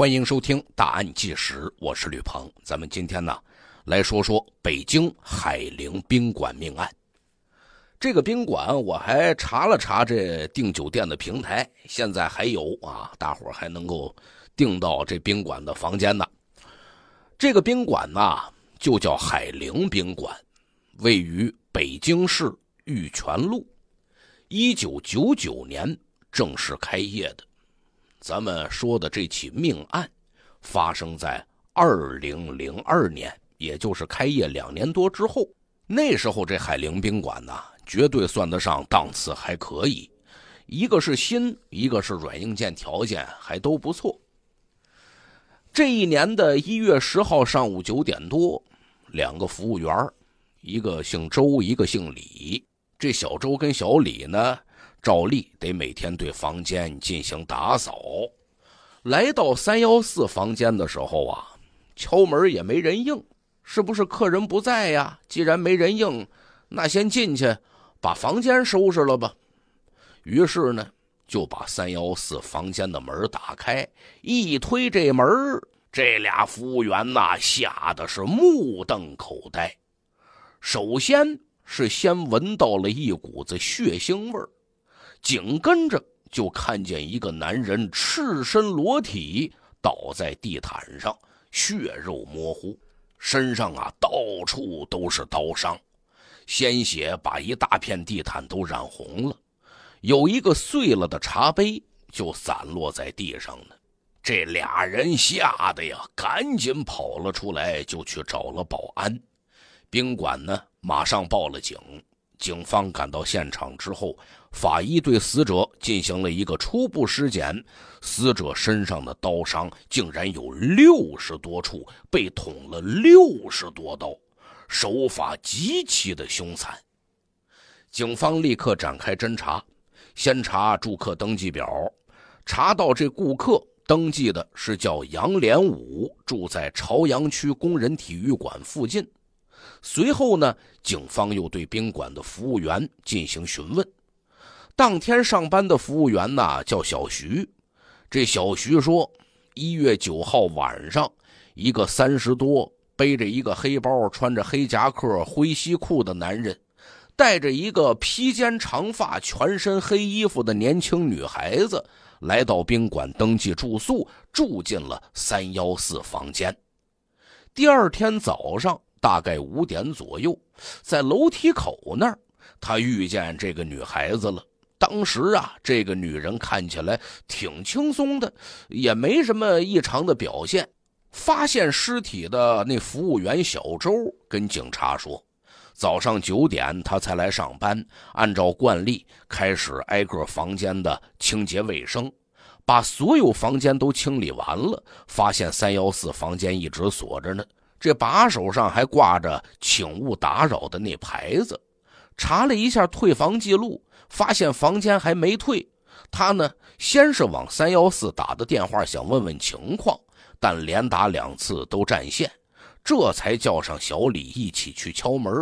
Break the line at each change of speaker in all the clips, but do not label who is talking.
欢迎收听《大案纪实》，我是吕鹏。咱们今天呢，来说说北京海陵宾馆命案。这个宾馆我还查了查，这订酒店的平台现在还有啊，大伙还能够订到这宾馆的房间呢。这个宾馆呢，就叫海陵宾馆，位于北京市玉泉路，一九九九年正式开业的。咱们说的这起命案，发生在二零零二年，也就是开业两年多之后。那时候这海陵宾馆呢，绝对算得上档次，还可以。一个是新，一个是软硬件条件还都不错。这一年的一月十号上午九点多，两个服务员，一个姓周，一个姓李。这小周跟小李呢？照例得每天对房间进行打扫。来到三幺四房间的时候啊，敲门也没人应，是不是客人不在呀？既然没人应，那先进去把房间收拾了吧。于是呢，就把三幺四房间的门打开，一推这门，这俩服务员呐，吓得是目瞪口呆。首先是先闻到了一股子血腥味儿。紧跟着就看见一个男人赤身裸体倒在地毯上，血肉模糊，身上啊到处都是刀伤，鲜血把一大片地毯都染红了。有一个碎了的茶杯就散落在地上呢。这俩人吓得呀，赶紧跑了出来，就去找了保安。宾馆呢，马上报了警。警方赶到现场之后，法医对死者进行了一个初步尸检。死者身上的刀伤竟然有六十多处，被捅了六十多刀，手法极其的凶残。警方立刻展开侦查，先查住客登记表，查到这顾客登记的是叫杨连武，住在朝阳区工人体育馆附近。随后呢，警方又对宾馆的服务员进行询问。当天上班的服务员呢叫小徐。这小徐说，一月九号晚上，一个三十多、背着一个黑包、穿着黑夹克、灰西裤的男人，带着一个披肩长发、全身黑衣服的年轻女孩子，来到宾馆登记住宿，住进了三幺四房间。第二天早上。大概五点左右，在楼梯口那儿，他遇见这个女孩子了。当时啊，这个女人看起来挺轻松的，也没什么异常的表现。发现尸体的那服务员小周跟警察说：“早上九点他才来上班，按照惯例开始挨个房间的清洁卫生，把所有房间都清理完了，发现三幺四房间一直锁着呢。”这把手上还挂着“请勿打扰”的那牌子，查了一下退房记录，发现房间还没退。他呢，先是往三幺四打的电话，想问问情况，但连打两次都占线。这才叫上小李一起去敲门，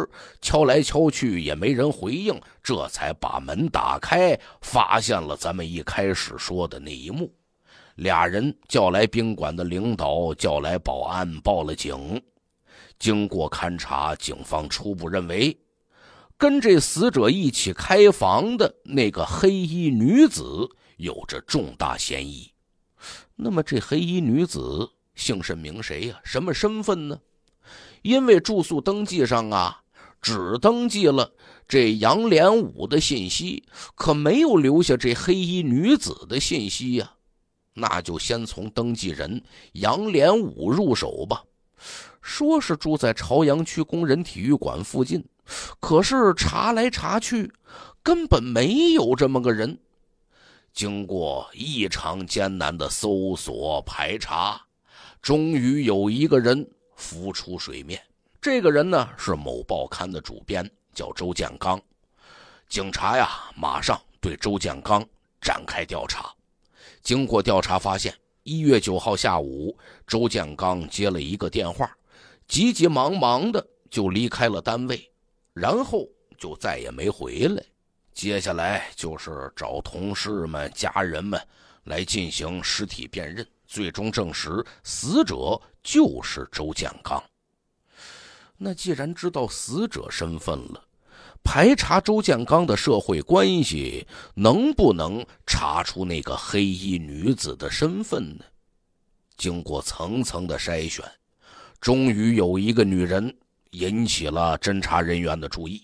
敲来敲去也没人回应，这才把门打开，发现了咱们一开始说的那一幕。俩人叫来宾馆的领导，叫来保安，报了警。经过勘查，警方初步认为，跟这死者一起开房的那个黑衣女子有着重大嫌疑。那么，这黑衣女子姓甚名谁呀？什么身份呢？因为住宿登记上啊，只登记了这杨连武的信息，可没有留下这黑衣女子的信息呀。那就先从登记人杨连武入手吧。说是住在朝阳区工人体育馆附近，可是查来查去，根本没有这么个人。经过异常艰难的搜索排查，终于有一个人浮出水面。这个人呢，是某报刊的主编，叫周建刚。警察呀，马上对周建刚展开调查。经过调查发现，一月九号下午，周建刚接了一个电话，急急忙忙的就离开了单位，然后就再也没回来。接下来就是找同事们、家人们来进行尸体辨认，最终证实死者就是周建刚。那既然知道死者身份了。排查周建刚的社会关系，能不能查出那个黑衣女子的身份呢？经过层层的筛选，终于有一个女人引起了侦查人员的注意。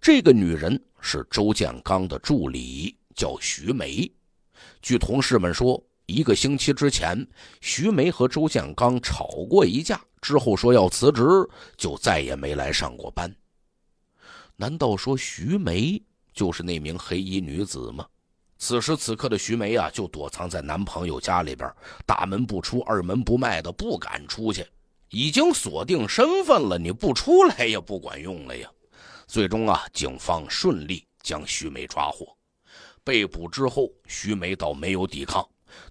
这个女人是周建刚的助理，叫徐梅。据同事们说，一个星期之前，徐梅和周建刚吵过一架，之后说要辞职，就再也没来上过班。难道说徐梅就是那名黑衣女子吗？此时此刻的徐梅啊，就躲藏在男朋友家里边，大门不出，二门不迈的，不敢出去。已经锁定身份了，你不出来也不管用了呀。最终啊，警方顺利将徐梅抓获。被捕之后，徐梅倒没有抵抗，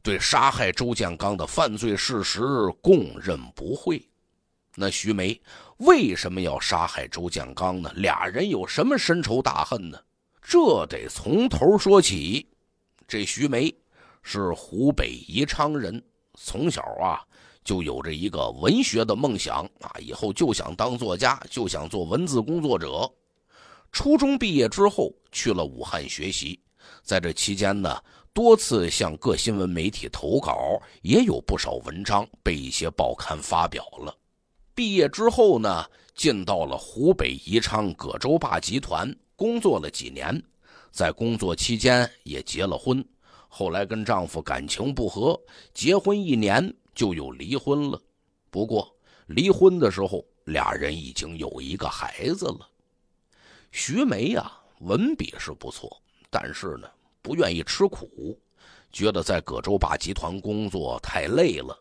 对杀害周建刚的犯罪事实供认不讳。那徐梅。为什么要杀害周建刚呢？俩人有什么深仇大恨呢？这得从头说起。这徐梅是湖北宜昌人，从小啊就有着一个文学的梦想啊，以后就想当作家，就想做文字工作者。初中毕业之后去了武汉学习，在这期间呢，多次向各新闻媒体投稿，也有不少文章被一些报刊发表了。毕业之后呢，进到了湖北宜昌葛洲坝集团工作了几年，在工作期间也结了婚，后来跟丈夫感情不和，结婚一年就又离婚了。不过离婚的时候，俩人已经有一个孩子了。徐梅呀，文笔是不错，但是呢，不愿意吃苦，觉得在葛洲坝集团工作太累了。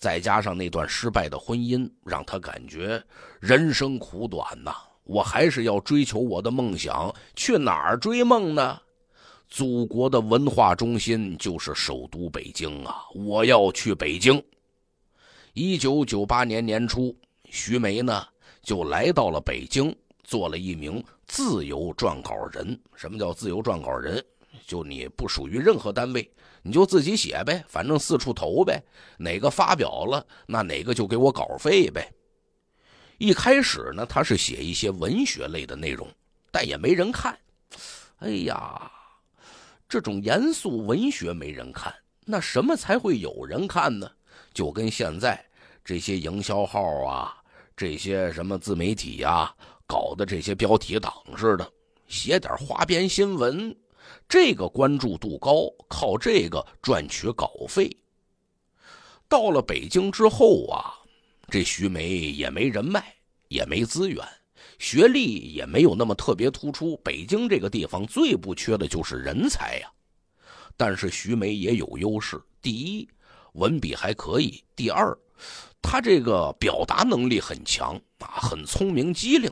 再加上那段失败的婚姻，让他感觉人生苦短呐。我还是要追求我的梦想，去哪儿追梦呢？祖国的文化中心就是首都北京啊！我要去北京。一九九八年年初，徐梅呢就来到了北京，做了一名自由撰稿人。什么叫自由撰稿人？就你不属于任何单位，你就自己写呗，反正四处投呗，哪个发表了，那哪个就给我稿费呗。一开始呢，他是写一些文学类的内容，但也没人看。哎呀，这种严肃文学没人看，那什么才会有人看呢？就跟现在这些营销号啊，这些什么自媒体呀搞的这些标题党似的，写点花边新闻。这个关注度高，靠这个赚取稿费。到了北京之后啊，这徐梅也没人脉，也没资源，学历也没有那么特别突出。北京这个地方最不缺的就是人才呀。但是徐梅也有优势：第一，文笔还可以；第二，他这个表达能力很强啊，很聪明机灵。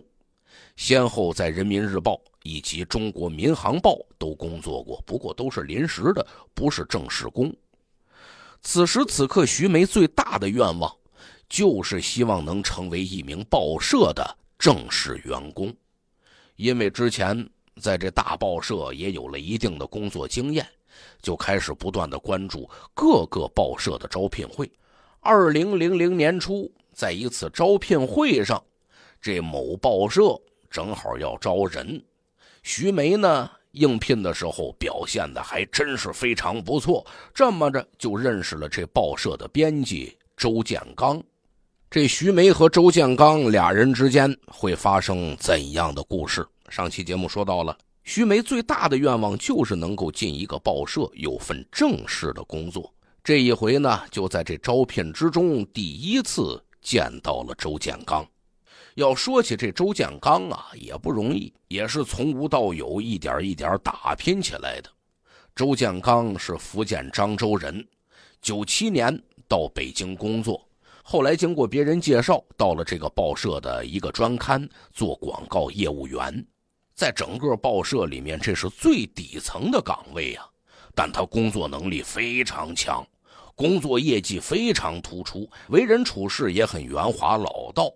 先后在《人民日报》。以及中国民航报都工作过，不过都是临时的，不是正式工。此时此刻，徐梅最大的愿望，就是希望能成为一名报社的正式员工，因为之前在这大报社也有了一定的工作经验，就开始不断的关注各个报社的招聘会。二零零零年初，在一次招聘会上，这某报社正好要招人。徐梅呢？应聘的时候表现的还真是非常不错，这么着就认识了这报社的编辑周建刚。这徐梅和周建刚俩人之间会发生怎样的故事？上期节目说到了，徐梅最大的愿望就是能够进一个报社，有份正式的工作。这一回呢，就在这招聘之中，第一次见到了周建刚。要说起这周建刚啊，也不容易，也是从无到有，一点一点打拼起来的。周建刚是福建漳州人，九七年到北京工作，后来经过别人介绍，到了这个报社的一个专刊做广告业务员，在整个报社里面，这是最底层的岗位啊。但他工作能力非常强，工作业绩非常突出，为人处事也很圆滑老道。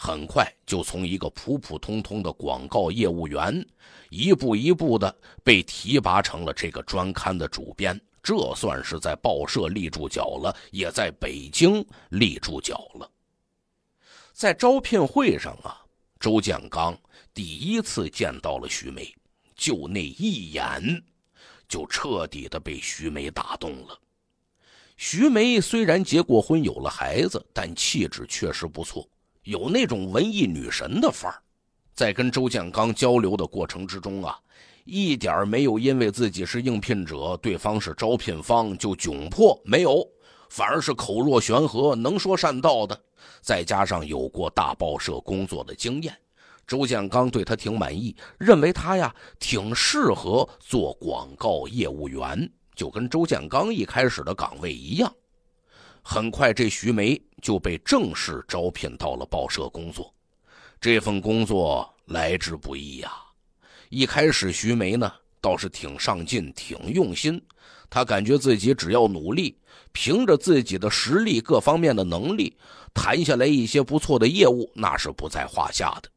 很快就从一个普普通通的广告业务员，一步一步的被提拔成了这个专刊的主编，这算是在报社立住脚了，也在北京立住脚了。在招聘会上啊，周建刚第一次见到了徐梅，就那一眼，就彻底的被徐梅打动了。徐梅虽然结过婚有了孩子，但气质确实不错。有那种文艺女神的范儿，在跟周建刚交流的过程之中啊，一点没有因为自己是应聘者，对方是招聘方就窘迫，没有，反而是口若悬河，能说善道的。再加上有过大报社工作的经验，周建刚对他挺满意，认为他呀挺适合做广告业务员，就跟周建刚一开始的岗位一样。很快，这徐梅就被正式招聘到了报社工作。这份工作来之不易呀！一开始，徐梅呢倒是挺上进、挺用心。她感觉自己只要努力，凭着自己的实力、各方面的能力，谈下来一些不错的业务那是不在话下的。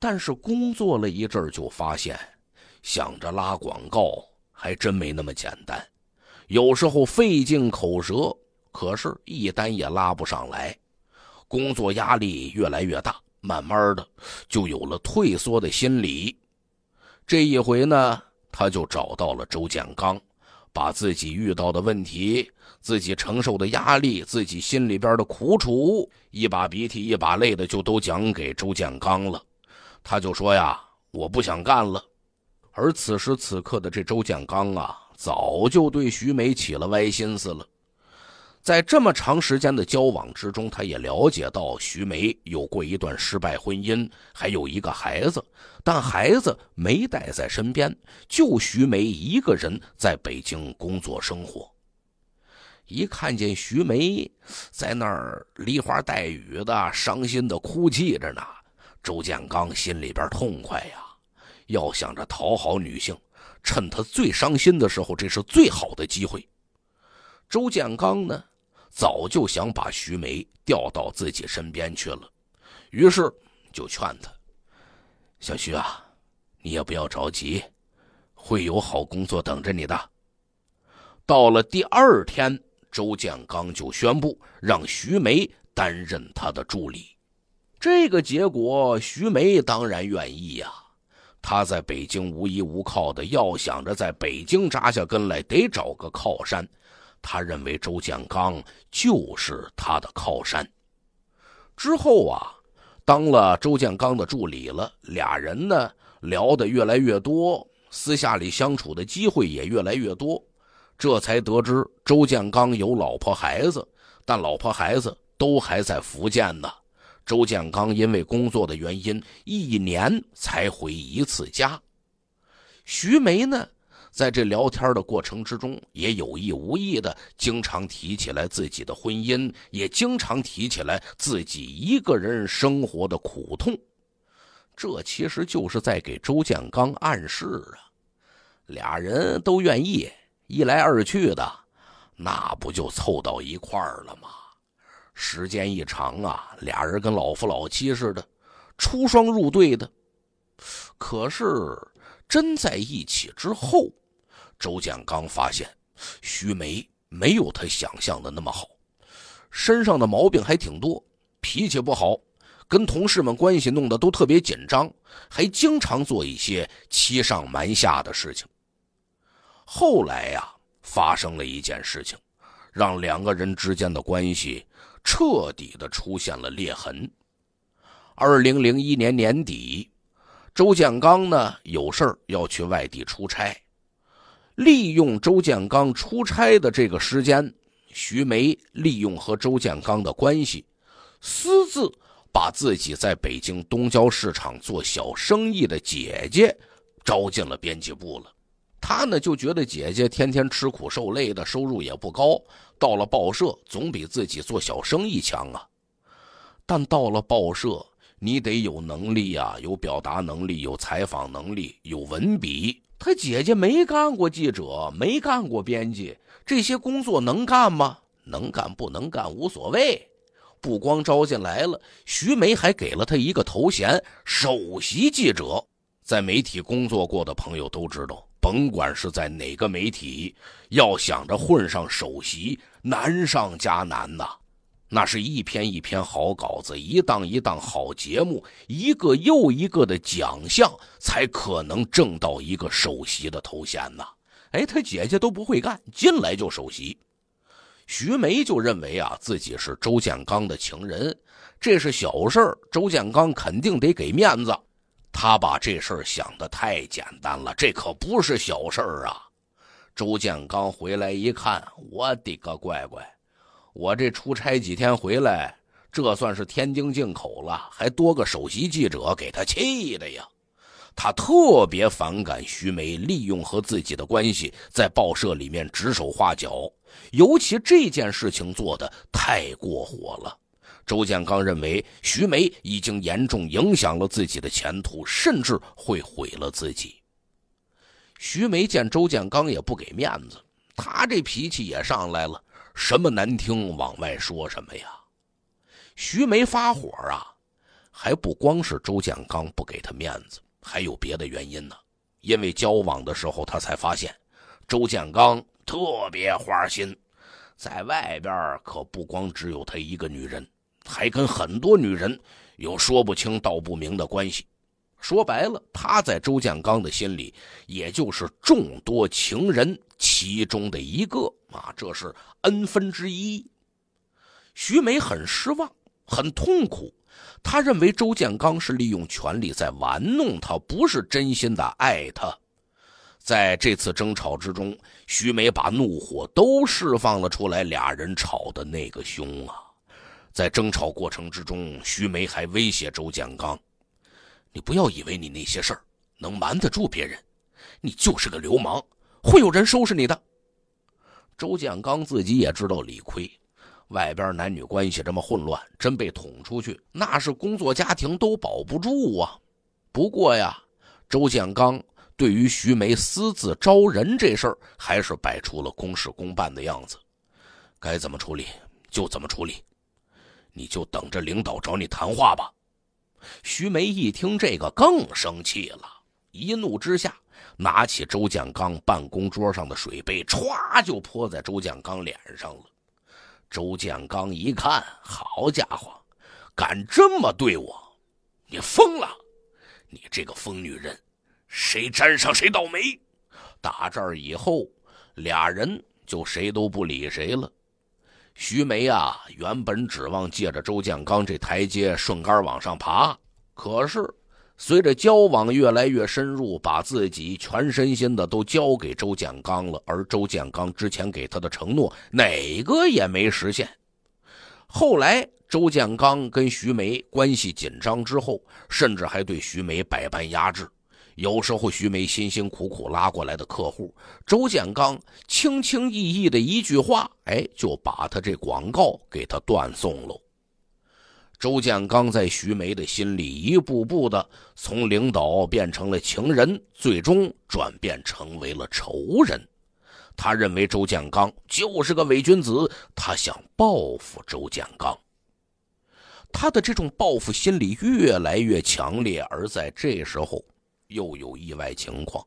但是工作了一阵儿，就发现，想着拉广告还真没那么简单。有时候费尽口舌。可是，一单也拉不上来，工作压力越来越大，慢慢的就有了退缩的心理。这一回呢，他就找到了周建刚，把自己遇到的问题、自己承受的压力、自己心里边的苦楚，一把鼻涕一把泪的就都讲给周建刚了。他就说呀：“我不想干了。”而此时此刻的这周建刚啊，早就对徐梅起了歪心思了。在这么长时间的交往之中，他也了解到徐梅有过一段失败婚姻，还有一个孩子，但孩子没带在身边，就徐梅一个人在北京工作生活。一看见徐梅在那儿梨花带雨的、伤心的哭泣着呢，周建刚心里边痛快呀，要想着讨好女性，趁她最伤心的时候，这是最好的机会。周建刚呢？早就想把徐梅调到自己身边去了，于是就劝他：“小徐啊，你也不要着急，会有好工作等着你的。”到了第二天，周建刚就宣布让徐梅担任他的助理。这个结果，徐梅当然愿意呀。他在北京无依无靠的，要想着在北京扎下根来，得找个靠山。他认为周建刚就是他的靠山，之后啊，当了周建刚的助理了。俩人呢聊得越来越多，私下里相处的机会也越来越多，这才得知周建刚有老婆孩子，但老婆孩子都还在福建呢。周建刚因为工作的原因，一年才回一次家。徐梅呢？在这聊天的过程之中，也有意无意的经常提起来自己的婚姻，也经常提起来自己一个人生活的苦痛，这其实就是在给周建刚暗示啊，俩人都愿意，一来二去的，那不就凑到一块儿了吗？时间一长啊，俩人跟老夫老妻似的，出双入对的。可是真在一起之后，周建刚发现，徐梅没有他想象的那么好，身上的毛病还挺多，脾气不好，跟同事们关系弄得都特别紧张，还经常做一些欺上瞒下的事情。后来呀，发生了一件事情，让两个人之间的关系彻底的出现了裂痕。二零零一年年底，周建刚呢有事儿要去外地出差。利用周建刚出差的这个时间，徐梅利用和周建刚的关系，私自把自己在北京东郊市场做小生意的姐姐招进了编辑部了。她呢就觉得姐姐天天吃苦受累的，收入也不高，到了报社总比自己做小生意强啊。但到了报社，你得有能力啊，有表达能力，有采访能力，有文笔。他姐姐没干过记者，没干过编辑，这些工作能干吗？能干不能干无所谓。不光招进来了，徐梅还给了他一个头衔——首席记者。在媒体工作过的朋友都知道，甭管是在哪个媒体，要想着混上首席，难上加难呐。那是一篇一篇好稿子，一档一档好节目，一个又一个的奖项，才可能挣到一个首席的头衔呢。哎，他姐姐都不会干，进来就首席。徐梅就认为啊，自己是周建刚的情人，这是小事儿，周建刚肯定得给面子。他把这事儿想的太简单了，这可不是小事儿啊。周建刚回来一看，我的个乖乖！我这出差几天回来，这算是天津进口了，还多个首席记者给他气的呀！他特别反感徐梅利用和自己的关系在报社里面指手画脚，尤其这件事情做的太过火了。周建刚认为徐梅已经严重影响了自己的前途，甚至会毁了自己。徐梅见周建刚也不给面子，他这脾气也上来了。什么难听往外说什么呀？徐梅发火啊，还不光是周建刚不给他面子，还有别的原因呢。因为交往的时候，他才发现，周建刚特别花心，在外边可不光只有他一个女人，还跟很多女人有说不清道不明的关系。说白了，他在周建刚的心里，也就是众多情人其中的一个啊，这是 N 分之一。徐梅很失望，很痛苦，他认为周建刚是利用权力在玩弄他，不是真心的爱他。在这次争吵之中，徐梅把怒火都释放了出来，俩人吵的那个凶啊！在争吵过程之中，徐梅还威胁周建刚。你不要以为你那些事儿能瞒得住别人，你就是个流氓，会有人收拾你的。周建刚自己也知道理亏，外边男女关系这么混乱，真被捅出去，那是工作、家庭都保不住啊。不过呀，周建刚对于徐梅私自招人这事儿，还是摆出了公事公办的样子，该怎么处理就怎么处理，你就等着领导找你谈话吧。徐梅一听这个更生气了，一怒之下，拿起周建刚办公桌上的水杯，歘就泼在周建刚脸上了。周建刚一看，好家伙，敢这么对我，你疯了！你这个疯女人，谁沾上谁倒霉。打这儿以后，俩人就谁都不理谁了。徐梅啊，原本指望借着周建刚这台阶顺杆往上爬，可是随着交往越来越深入，把自己全身心的都交给周建刚了，而周建刚之前给他的承诺哪个也没实现。后来周建刚跟徐梅关系紧张之后，甚至还对徐梅百般压制。有时候，徐梅辛辛苦苦拉过来的客户周建刚，轻轻易易的一句话，哎，就把他这广告给他断送了。周建刚在徐梅的心里，一步步的从领导变成了情人，最终转变成为了仇人。他认为周建刚就是个伪君子，他想报复周建刚。他的这种报复心理越来越强烈，而在这时候。又有意外情况。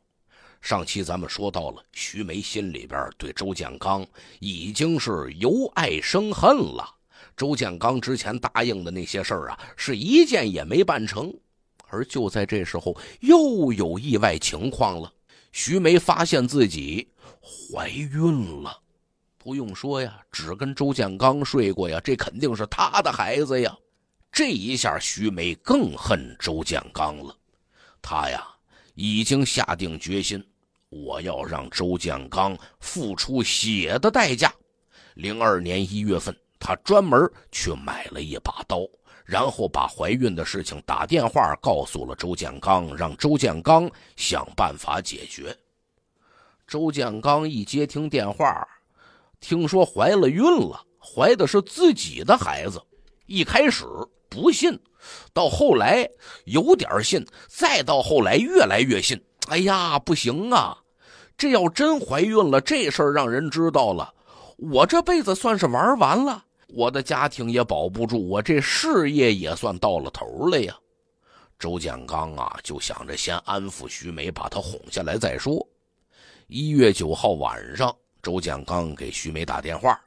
上期咱们说到了，徐梅心里边对周建刚已经是由爱生恨了。周建刚之前答应的那些事儿啊，是一件也没办成。而就在这时候，又有意外情况了。徐梅发现自己怀孕了。不用说呀，只跟周建刚睡过呀，这肯定是他的孩子呀。这一下，徐梅更恨周建刚了。他呀。已经下定决心，我要让周建刚付出血的代价。零二年一月份，他专门去买了一把刀，然后把怀孕的事情打电话告诉了周建刚，让周建刚想办法解决。周建刚一接听电话，听说怀了孕了，怀的是自己的孩子，一开始不信。到后来有点信，再到后来越来越信。哎呀，不行啊！这要真怀孕了，这事儿让人知道了，我这辈子算是玩完了，我的家庭也保不住，我这事业也算到了头了呀。周建刚啊，就想着先安抚徐梅，把她哄下来再说。一月九号晚上，周建刚给徐梅打电话，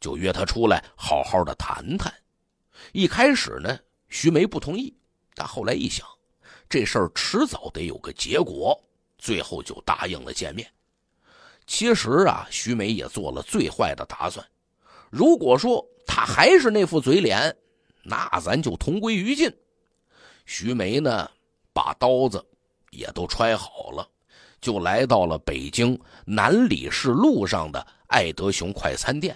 就约她出来好好的谈谈。一开始呢。徐梅不同意，但后来一想，这事儿迟早得有个结果，最后就答应了见面。其实啊，徐梅也做了最坏的打算，如果说他还是那副嘴脸，那咱就同归于尽。徐梅呢，把刀子也都揣好了，就来到了北京南礼士路上的爱德雄快餐店。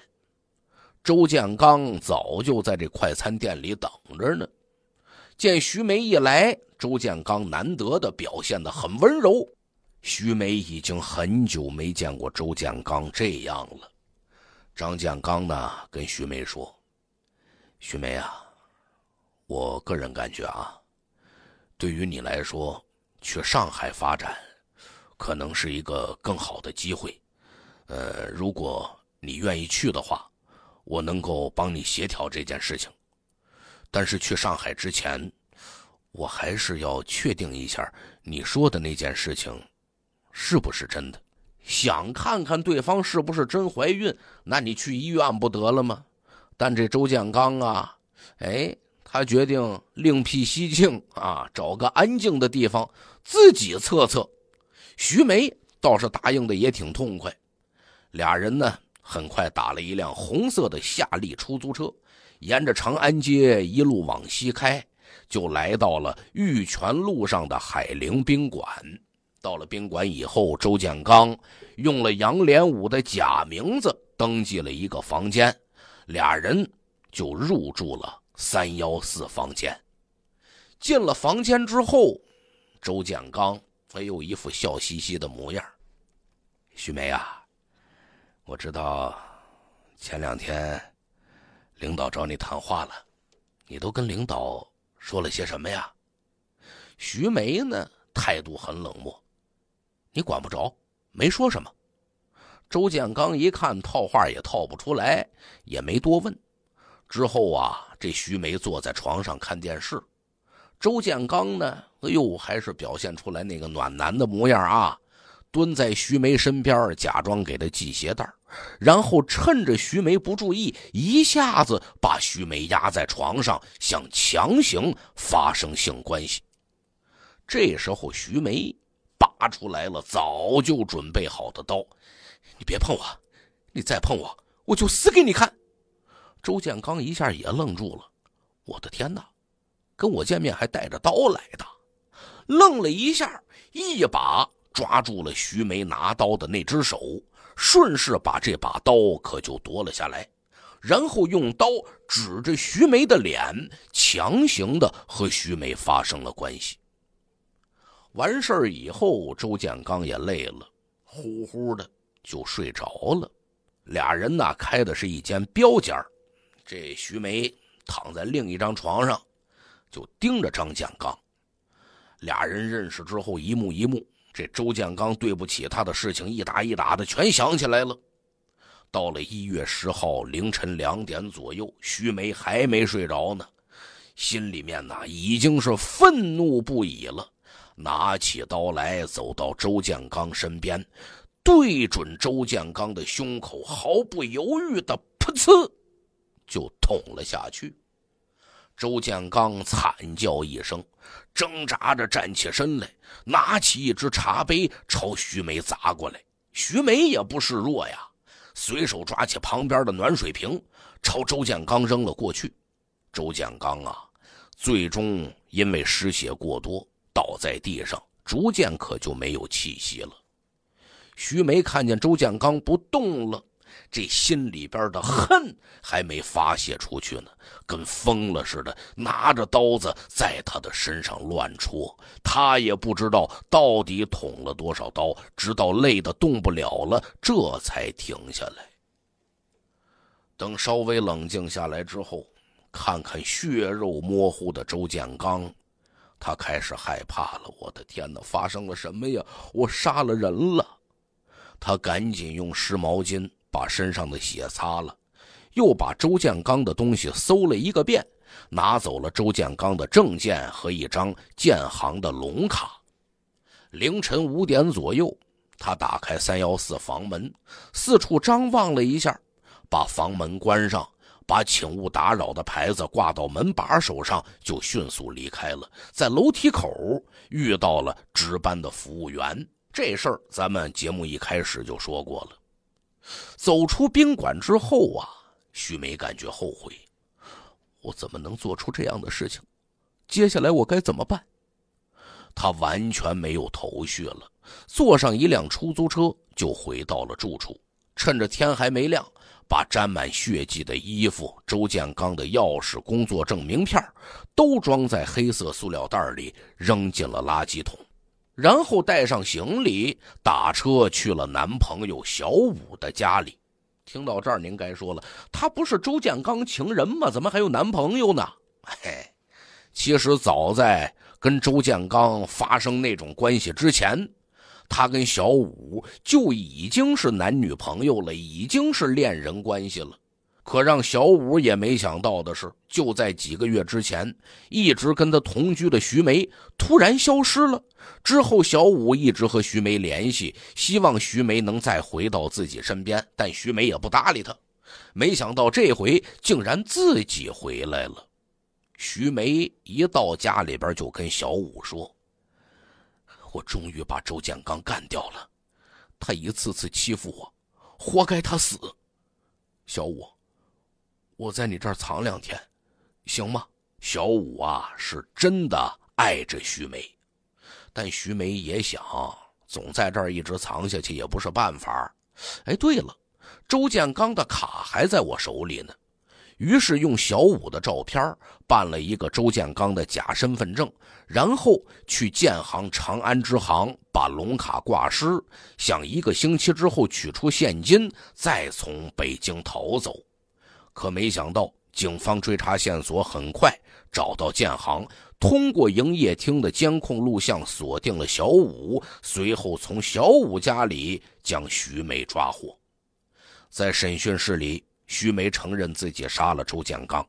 周建刚早就在这快餐店里等着呢。见徐梅一来，周建刚难得的表现的很温柔。徐梅已经很久没见过周建刚这样了。张建刚呢，跟徐梅说：“徐梅啊，我个人感觉啊，对于你来说，去上海发展可能是一个更好的机会。呃，如果你愿意去的话，我能够帮你协调这件事情。”但是去上海之前，我还是要确定一下你说的那件事情，是不是真的？想看看对方是不是真怀孕，那你去医院不得了吗？但这周建刚啊，哎，他决定另辟蹊径啊，找个安静的地方自己测测。徐梅倒是答应的也挺痛快，俩人呢很快打了一辆红色的夏利出租车。沿着长安街一路往西开，就来到了玉泉路上的海陵宾馆。到了宾馆以后，周建刚用了杨连武的假名字登记了一个房间，俩人就入住了三幺四房间。进了房间之后，周建刚没有一副笑嘻嘻的模样。徐梅啊，我知道前两天。领导找你谈话了，你都跟领导说了些什么呀？徐梅呢，态度很冷漠，你管不着，没说什么。周建刚一看套话也套不出来，也没多问。之后啊，这徐梅坐在床上看电视，周建刚呢，哎呦，还是表现出来那个暖男的模样啊，蹲在徐梅身边，假装给她系鞋带然后趁着徐梅不注意，一下子把徐梅压在床上，想强行发生性关系。这时候，徐梅拔出来了早就准备好的刀：“你别碰我，你再碰我，我就死给你看！”周建刚一下也愣住了：“我的天哪，跟我见面还带着刀来的！”愣了一下，一把抓住了徐梅拿刀的那只手。顺势把这把刀可就夺了下来，然后用刀指着徐梅的脸，强行的和徐梅发生了关系。完事儿以后，周建刚也累了，呼呼的就睡着了。俩人呢开的是一间标间这徐梅躺在另一张床上，就盯着张建刚。俩人认识之后，一幕一幕。这周建刚对不起他的事情一打一打的全想起来了。到了一月十号凌晨两点左右，徐梅还没睡着呢，心里面呐已经是愤怒不已了，拿起刀来，走到周建刚身边，对准周建刚的胸口，毫不犹豫的噗呲就捅了下去。周建刚惨叫一声，挣扎着站起身来，拿起一只茶杯朝徐梅砸过来。徐梅也不示弱呀，随手抓起旁边的暖水瓶朝周建刚扔了过去。周建刚啊，最终因为失血过多倒在地上，逐渐可就没有气息了。徐梅看见周建刚不动了。这心里边的恨还没发泄出去呢，跟疯了似的，拿着刀子在他的身上乱戳。他也不知道到底捅了多少刀，直到累得动不了了，这才停下来。等稍微冷静下来之后，看看血肉模糊的周建刚，他开始害怕了。我的天哪，发生了什么呀？我杀了人了！他赶紧用湿毛巾。把身上的血擦了，又把周建刚的东西搜了一个遍，拿走了周建刚的证件和一张建行的龙卡。凌晨五点左右，他打开三幺四房门，四处张望了一下，把房门关上，把“请勿打扰”的牌子挂到门把手上，就迅速离开了。在楼梯口遇到了值班的服务员，这事儿咱们节目一开始就说过了。走出宾馆之后啊，许梅感觉后悔，我怎么能做出这样的事情？接下来我该怎么办？她完全没有头绪了。坐上一辆出租车就回到了住处，趁着天还没亮，把沾满血迹的衣服、周建刚的钥匙、工作证、名片都装在黑色塑料袋里，扔进了垃圾桶。然后带上行李，打车去了男朋友小五的家里。听到这儿，您该说了，他不是周建刚情人吗？怎么还有男朋友呢？嘿，其实早在跟周建刚发生那种关系之前，他跟小五就已经是男女朋友了，已经是恋人关系了。可让小五也没想到的是，就在几个月之前，一直跟他同居的徐梅突然消失了。之后，小五一直和徐梅联系，希望徐梅能再回到自己身边，但徐梅也不搭理他。没想到这回竟然自己回来了。徐梅一到家里边就跟小五说：“我终于把周建刚干掉了，他一次次欺负我，活该他死。”小五，我在你这儿藏两天，行吗？小五啊，是真的爱着徐梅。但徐梅也想，总在这儿一直藏下去也不是办法。哎，对了，周建刚的卡还在我手里呢。于是用小五的照片办了一个周建刚的假身份证，然后去建行长安支行把龙卡挂失，想一个星期之后取出现金，再从北京逃走。可没想到，警方追查线索很快找到建行。通过营业厅的监控录像锁定了小五，随后从小五家里将徐梅抓获。在审讯室里，徐梅承认自己杀了周建刚，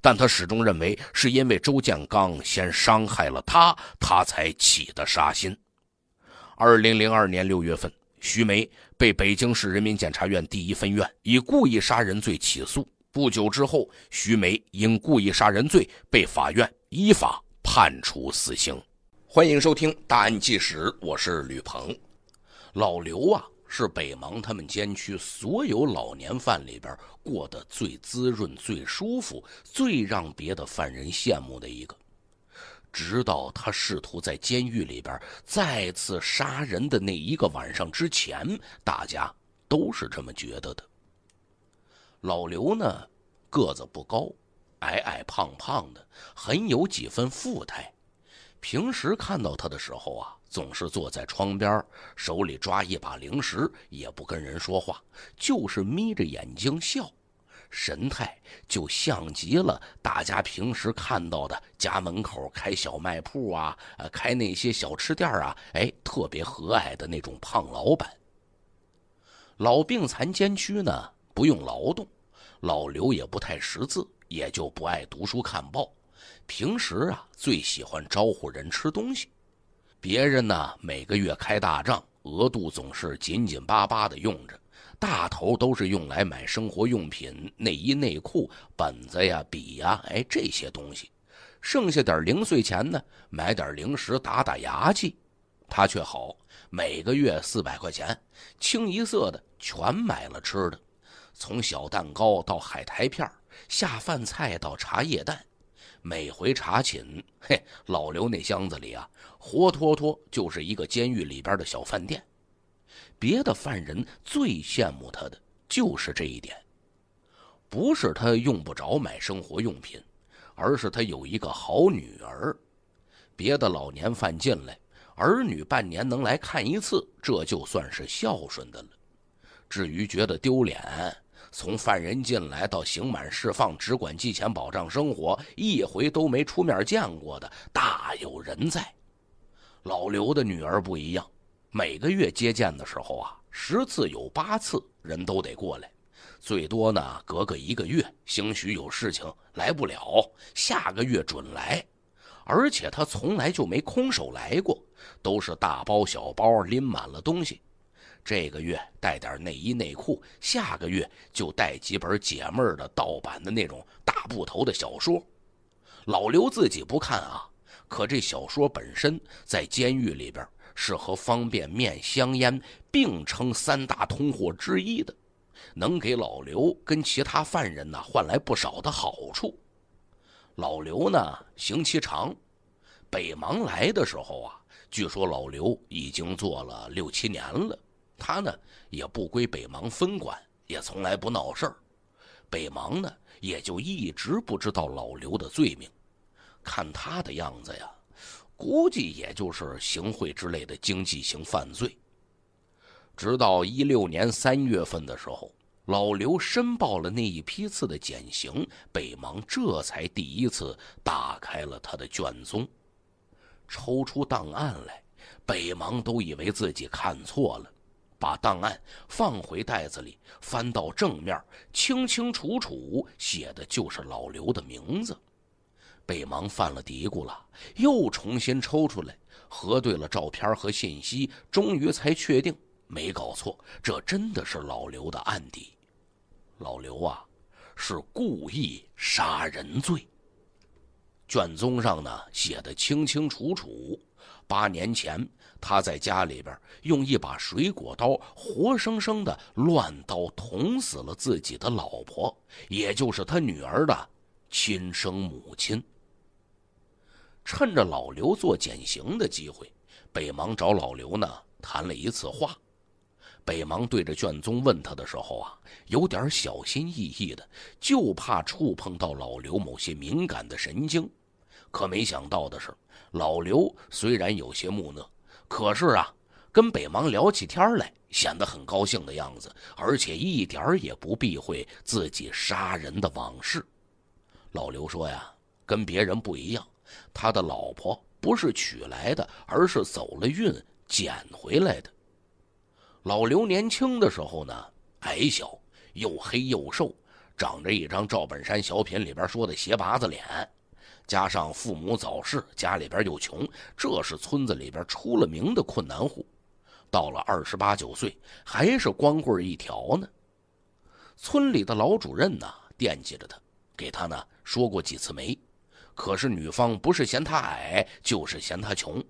但她始终认为是因为周建刚先伤害了她，她才起的杀心。二零零二年六月份，徐梅被北京市人民检察院第一分院以故意杀人罪起诉。不久之后，徐梅因故意杀人罪被法院依法。判处死刑。欢迎收听《大案纪实》，我是吕鹏。老刘啊，是北邙他们监区所有老年犯里边过得最滋润、最舒服、最让别的犯人羡慕的一个。直到他试图在监狱里边再次杀人的那一个晚上之前，大家都是这么觉得的。老刘呢，个子不高。矮矮胖胖的，很有几分富态。平时看到他的时候啊，总是坐在窗边，手里抓一把零食，也不跟人说话，就是眯着眼睛笑，神态就像极了大家平时看到的家门口开小卖铺啊，开那些小吃店啊，哎，特别和蔼的那种胖老板。老病残监区呢，不用劳动，老刘也不太识字。也就不爱读书看报，平时啊最喜欢招呼人吃东西。别人呢每个月开大账，额度总是紧紧巴巴的用着，大头都是用来买生活用品、内衣内裤、本子呀、笔呀，哎这些东西，剩下点零碎钱呢，买点零食打打牙祭。他却好，每个月四百块钱，清一色的全买了吃的，从小蛋糕到海苔片下饭菜到茶叶蛋，每回查寝，嘿，老刘那箱子里啊，活脱脱就是一个监狱里边的小饭店。别的犯人最羡慕他的就是这一点，不是他用不着买生活用品，而是他有一个好女儿。别的老年犯进来，儿女半年能来看一次，这就算是孝顺的了。至于觉得丢脸。从犯人进来到刑满释放，只管寄钱保障生活，一回都没出面见过的大有人在。老刘的女儿不一样，每个月接见的时候啊，十次有八次人都得过来，最多呢隔个一个月，兴许有事情来不了，下个月准来。而且他从来就没空手来过，都是大包小包拎满了东西。这个月带点内衣内裤，下个月就带几本解闷的盗版的那种大部头的小说。老刘自己不看啊，可这小说本身在监狱里边是和方便面、香烟并称三大通货之一的，能给老刘跟其他犯人呢换来不少的好处。老刘呢，刑期长，北芒来的时候啊，据说老刘已经做了六七年了。他呢也不归北芒分管，也从来不闹事儿，北芒呢也就一直不知道老刘的罪名。看他的样子呀，估计也就是行贿之类的经济型犯罪。直到一六年三月份的时候，老刘申报了那一批次的减刑，北芒这才第一次打开了他的卷宗，抽出档案来，北芒都以为自己看错了。把档案放回袋子里，翻到正面，清清楚楚写的就是老刘的名字。北芒犯了嘀咕了，又重新抽出来核对了照片和信息，终于才确定没搞错，这真的是老刘的案底。老刘啊，是故意杀人罪。卷宗上呢写的清清楚楚，八年前。他在家里边用一把水果刀，活生生的乱刀捅死了自己的老婆，也就是他女儿的亲生母亲。趁着老刘做减刑的机会，北芒找老刘呢谈了一次话。北芒对着卷宗问他的时候啊，有点小心翼翼的，就怕触碰到老刘某些敏感的神经。可没想到的是，老刘虽然有些木讷。可是啊，跟北芒聊起天来，显得很高兴的样子，而且一点也不避讳自己杀人的往事。老刘说呀，跟别人不一样，他的老婆不是娶来的，而是走了运捡回来的。老刘年轻的时候呢，矮小，又黑又瘦，长着一张赵本山小品里边说的鞋拔子脸。加上父母早逝，家里边又穷，这是村子里边出了名的困难户。到了二十八九岁，还是光棍一条呢。村里的老主任呢，惦记着他，给他呢说过几次媒，可是女方不是嫌他矮，就是嫌他穷。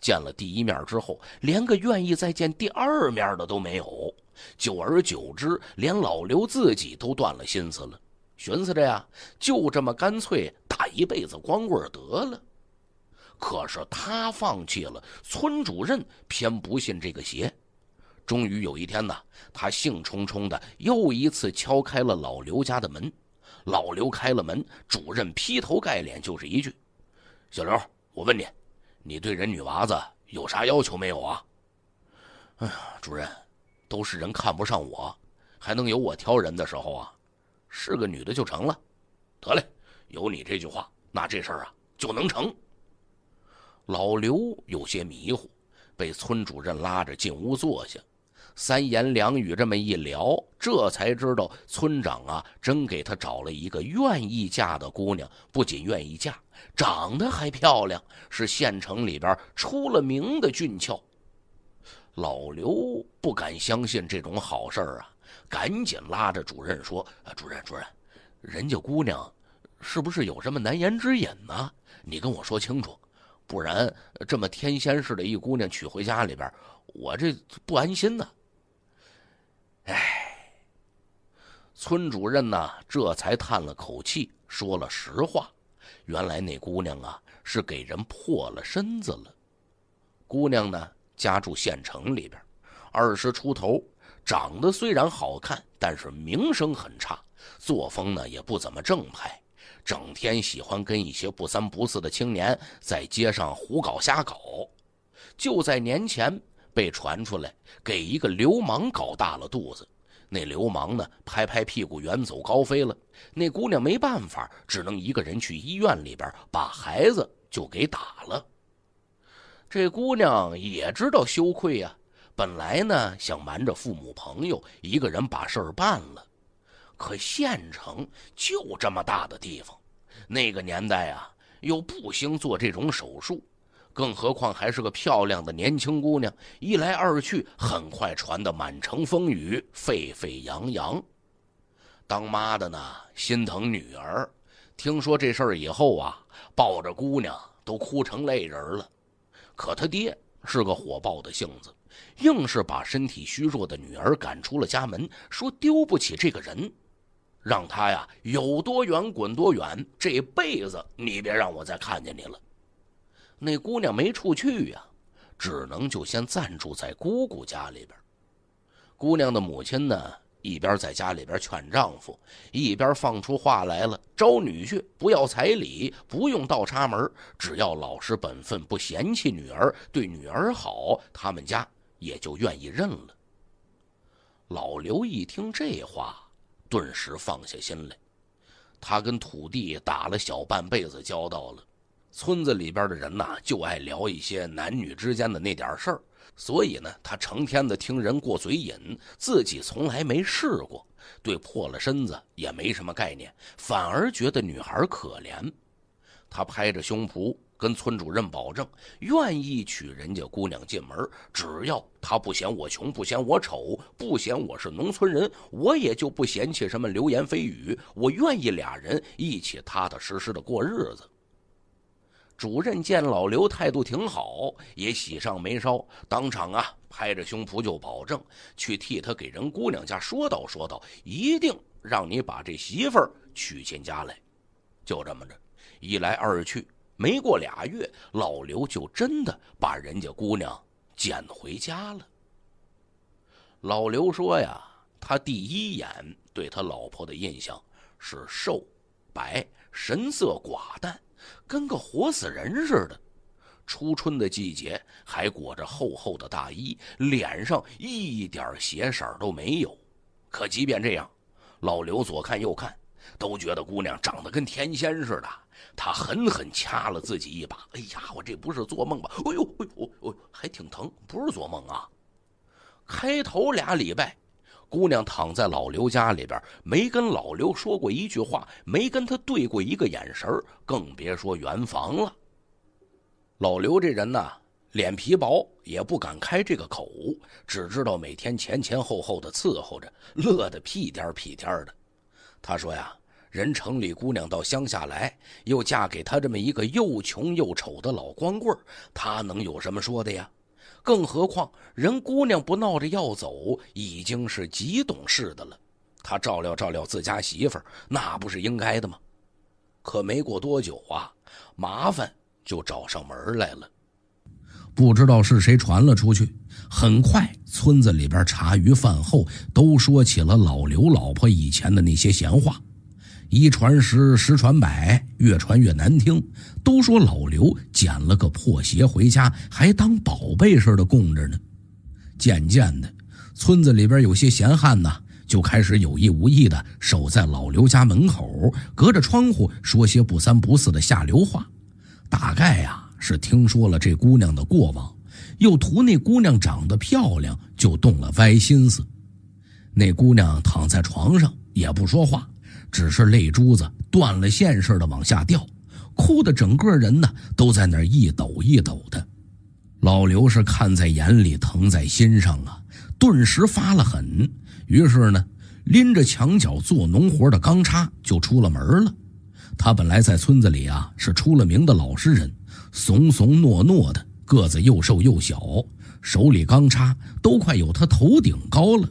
见了第一面之后，连个愿意再见第二面的都没有。久而久之，连老刘自己都断了心思了。寻思着呀，就这么干脆打一辈子光棍得了。可是他放弃了，村主任偏不信这个邪。终于有一天呢，他兴冲冲的又一次敲开了老刘家的门。老刘开了门，主任劈头盖脸就是一句：“小刘，我问你，你对人女娃子有啥要求没有啊？”哎呀，主任，都是人看不上我，还能有我挑人的时候啊？是个女的就成了，得嘞，有你这句话，那这事儿啊就能成。老刘有些迷糊，被村主任拉着进屋坐下，三言两语这么一聊，这才知道村长啊真给他找了一个愿意嫁的姑娘，不仅愿意嫁，长得还漂亮，是县城里边出了名的俊俏。老刘不敢相信这种好事儿啊。赶紧拉着主任说：“啊，主任，主任，人家姑娘，是不是有什么难言之隐呢？你跟我说清楚，不然这么天仙似的一姑娘娶回家里边，我这不安心呢。”哎，村主任呢，这才叹了口气，说了实话：原来那姑娘啊，是给人破了身子了。姑娘呢，家住县城里边，二十出头。长得虽然好看，但是名声很差，作风呢也不怎么正派，整天喜欢跟一些不三不四的青年在街上胡搞瞎搞。就在年前被传出来给一个流氓搞大了肚子，那流氓呢拍拍屁股远走高飞了，那姑娘没办法，只能一个人去医院里边把孩子就给打了。这姑娘也知道羞愧呀。本来呢，想瞒着父母朋友，一个人把事儿办了。可县城就这么大的地方，那个年代啊，又不兴做这种手术，更何况还是个漂亮的年轻姑娘。一来二去，很快传得满城风雨，沸沸扬扬。当妈的呢，心疼女儿，听说这事儿以后啊，抱着姑娘都哭成泪人了。可他爹是个火爆的性子。硬是把身体虚弱的女儿赶出了家门，说丢不起这个人，让他呀有多远滚多远，这辈子你别让我再看见你了。那姑娘没处去呀，只能就先暂住在姑姑家里边。姑娘的母亲呢，一边在家里边劝丈夫，一边放出话来了：招女婿不要彩礼，不用倒插门，只要老实本分，不嫌弃女儿，对女儿好，他们家。也就愿意认了。老刘一听这话，顿时放下心来。他跟土地打了小半辈子交道了，村子里边的人呐，就爱聊一些男女之间的那点事儿，所以呢，他成天的听人过嘴瘾，自己从来没试过，对破了身子也没什么概念，反而觉得女孩可怜。他拍着胸脯。跟村主任保证，愿意娶人家姑娘进门，只要她不嫌我穷，不嫌我丑，不嫌我是农村人，我也就不嫌弃什么流言蜚语。我愿意俩人一起踏踏实实的过日子。主任见老刘态度挺好，也喜上眉梢，当场啊拍着胸脯就保证，去替他给人姑娘家说道说道，一定让你把这媳妇娶进家来。就这么着，一来二去。没过俩月，老刘就真的把人家姑娘捡回家了。老刘说呀，他第一眼对他老婆的印象是瘦、白、神色寡淡，跟个活死人似的。初春的季节，还裹着厚厚的大衣，脸上一点血色都没有。可即便这样，老刘左看右看。都觉得姑娘长得跟天仙似的，他狠狠掐了自己一把。哎呀，我这不是做梦吧？哎呦，哎呦，哎，还挺疼，不是做梦啊！开头俩礼拜，姑娘躺在老刘家里边，没跟老刘说过一句话，没跟他对过一个眼神更别说圆房了。老刘这人呢，脸皮薄，也不敢开这个口，只知道每天前前后后的伺候着，乐得屁颠儿屁颠儿的。他说呀，人城里姑娘到乡下来，又嫁给他这么一个又穷又丑的老光棍他能有什么说的呀？更何况人姑娘不闹着要走，已经是极懂事的了。他照料照料自家媳妇儿，那不是应该的吗？可没过多久啊，麻烦就找上门来了。不知道是谁传了出去，很快村子里边茶余饭后都说起了老刘老婆以前的那些闲话，一传十，十传百，越传越难听。都说老刘捡了个破鞋回家，还当宝贝似的供着呢。渐渐的，村子里边有些闲汉呢，就开始有意无意的守在老刘家门口，隔着窗户说些不三不四的下流话。大概呀。是听说了这姑娘的过往，又图那姑娘长得漂亮，就动了歪心思。那姑娘躺在床上也不说话，只是泪珠子断了线似的往下掉，哭的整个人呢都在那儿一抖一抖的。老刘是看在眼里，疼在心上啊，顿时发了狠。于是呢，拎着墙角做农活的钢叉就出了门了。他本来在村子里啊是出了名的老实人。怂怂糯糯的，个子又瘦又小，手里钢叉都快有他头顶高了，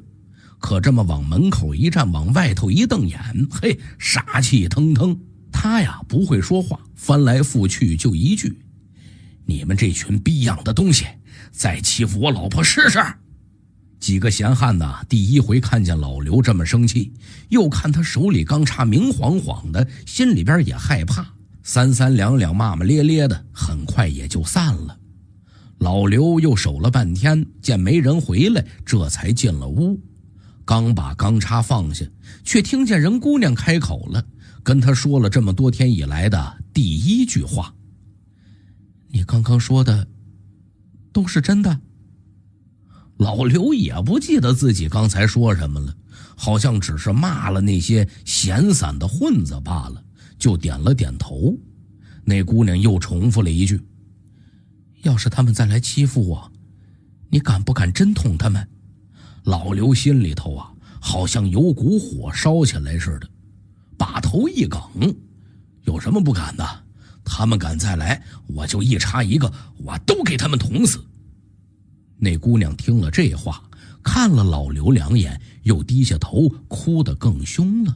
可这么往门口一站，往外头一瞪眼，嘿，杀气腾腾。他呀不会说话，翻来覆去就一句：“你们这群逼样的东西，再欺负我老婆试试！”几个闲汉呐，第一回看见老刘这么生气，又看他手里钢叉明晃晃的，心里边也害怕。三三两两骂骂咧咧的，很快也就散了。老刘又守了半天，见没人回来，这才进了屋。刚把钢叉放下，却听见人姑娘开口了，跟他说了这么多天以来的第一句话：“你刚刚说的，都是真的。”老刘也不记得自己刚才说什么了，好像只是骂了那些闲散的混子罢了。就点了点头，那姑娘又重复了一句：“要是他们再来欺负我，你敢不敢真捅他们？”老刘心里头啊，好像有股火烧起来似的，把头一梗：“有什么不敢的？他们敢再来，我就一插一个，我都给他们捅死。”那姑娘听了这话，看了老刘两眼，又低下头，哭得更凶了。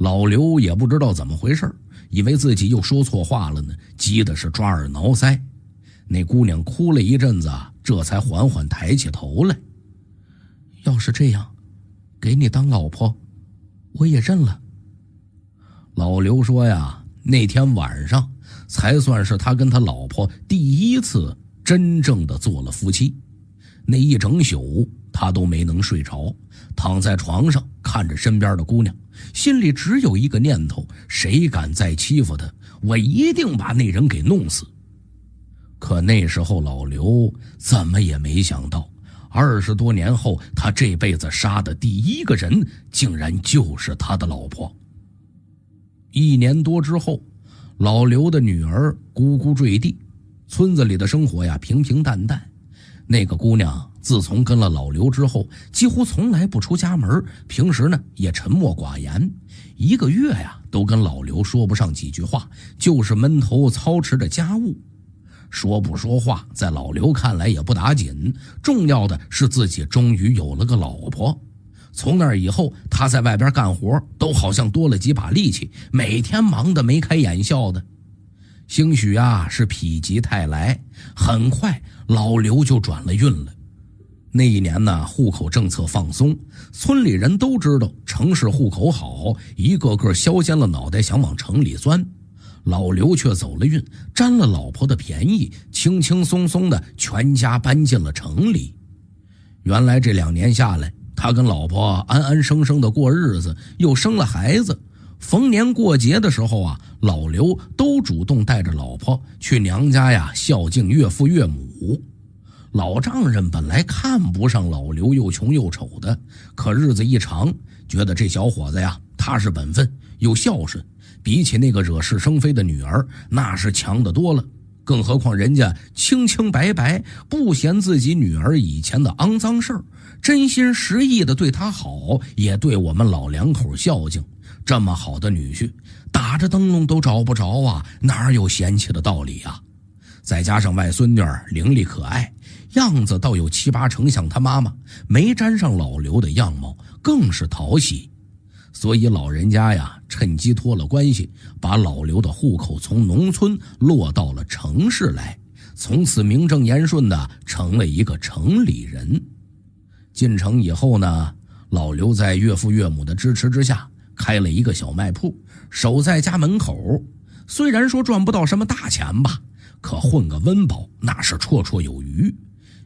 老刘也不知道怎么回事，以为自己又说错话了呢，急得是抓耳挠腮。那姑娘哭了一阵子，这才缓缓抬起头来。要是这样，给你当老婆，我也认了。老刘说呀，那天晚上才算是他跟他老婆第一次真正的做了夫妻，那一整宿他都没能睡着，躺在床上看着身边的姑娘。心里只有一个念头：谁敢再欺负他，我一定把那人给弄死。可那时候老刘怎么也没想到，二十多年后，他这辈子杀的第一个人，竟然就是他的老婆。一年多之后，老刘的女儿咕咕坠地，村子里的生活呀平平淡淡。那个姑娘。自从跟了老刘之后，几乎从来不出家门平时呢，也沉默寡言，一个月呀都跟老刘说不上几句话，就是闷头操持着家务。说不说话，在老刘看来也不打紧，重要的是自己终于有了个老婆。从那以后，他在外边干活都好像多了几把力气，每天忙得眉开眼笑的。兴许啊是否极泰来，很快老刘就转了运了。那一年呢，户口政策放松，村里人都知道城市户口好，一个个削尖了脑袋想往城里钻。老刘却走了运，占了老婆的便宜，轻轻松松的全家搬进了城里。原来这两年下来，他跟老婆安安生生的过日子，又生了孩子。逢年过节的时候啊，老刘都主动带着老婆去娘家呀，孝敬岳父岳母。老丈人本来看不上老刘又穷又丑的，可日子一长，觉得这小伙子呀踏实本分又孝顺，比起那个惹是生非的女儿，那是强得多了。更何况人家清清白白，不嫌自己女儿以前的肮脏事儿，真心实意的对她好，也对我们老两口孝敬，这么好的女婿，打着灯笼都找不着啊，哪有嫌弃的道理啊？再加上外孙女儿伶俐可爱。样子倒有七八成像他妈妈，没沾上老刘的样貌，更是讨喜，所以老人家呀，趁机托了关系，把老刘的户口从农村落到了城市来，从此名正言顺的成了一个城里人。进城以后呢，老刘在岳父岳母的支持之下，开了一个小卖铺，守在家门口。虽然说赚不到什么大钱吧，可混个温饱那是绰绰有余。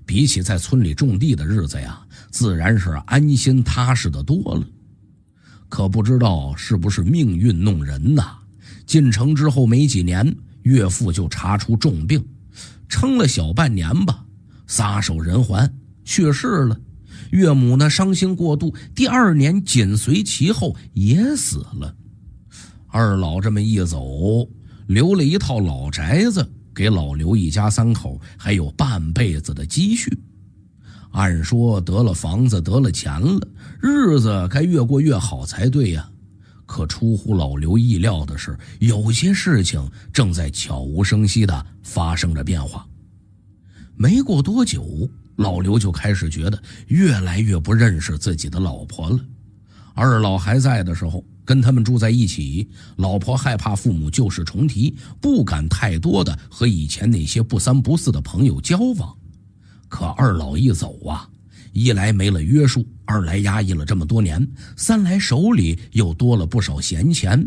比起在村里种地的日子呀，自然是安心踏实的多了。可不知道是不是命运弄人呐，进城之后没几年，岳父就查出重病，撑了小半年吧，撒手人寰去世了。岳母呢，伤心过度，第二年紧随其后也死了。二老这么一走，留了一套老宅子。给老刘一家三口还有半辈子的积蓄，按说得了房子，得了钱了，日子该越过越好才对呀。可出乎老刘意料的是，有些事情正在悄无声息的发生着变化。没过多久，老刘就开始觉得越来越不认识自己的老婆了。二老还在的时候。跟他们住在一起，老婆害怕父母旧事重提，不敢太多的和以前那些不三不四的朋友交往。可二老一走啊，一来没了约束，二来压抑了这么多年，三来手里又多了不少闲钱，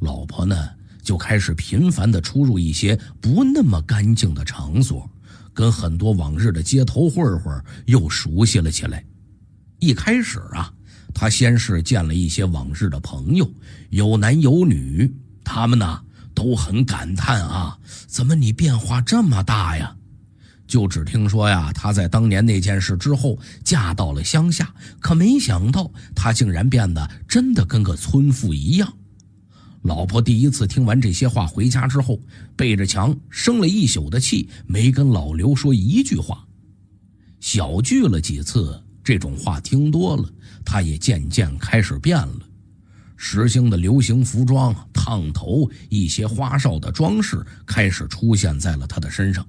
老婆呢就开始频繁的出入一些不那么干净的场所，跟很多往日的街头混混又熟悉了起来。一开始啊。他先是见了一些往日的朋友，有男有女，他们呢都很感叹啊，怎么你变化这么大呀？就只听说呀，他在当年那件事之后嫁到了乡下，可没想到他竟然变得真的跟个村妇一样。老婆第一次听完这些话回家之后，背着墙生了一宿的气，没跟老刘说一句话。小聚了几次，这种话听多了。他也渐渐开始变了，时兴的流行服装、烫头、一些花哨的装饰开始出现在了他的身上。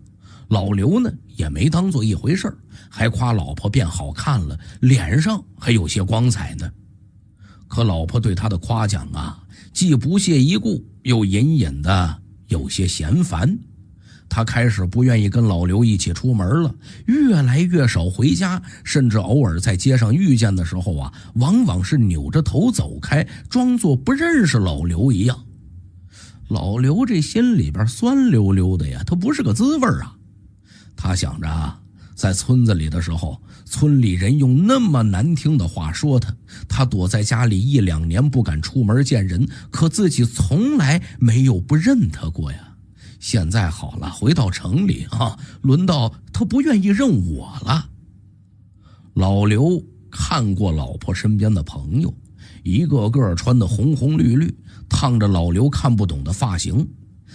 老刘呢也没当做一回事还夸老婆变好看了，脸上还有些光彩呢。可老婆对他的夸奖啊，既不屑一顾，又隐隐的有些嫌烦。他开始不愿意跟老刘一起出门了，越来越少回家，甚至偶尔在街上遇见的时候啊，往往是扭着头走开，装作不认识老刘一样。老刘这心里边酸溜溜的呀，他不是个滋味啊。他想着，在村子里的时候，村里人用那么难听的话说他，他躲在家里一两年不敢出门见人，可自己从来没有不认他过呀。现在好了，回到城里啊，轮到他不愿意认我了。老刘看过老婆身边的朋友，一个个穿的红红绿绿，烫着老刘看不懂的发型，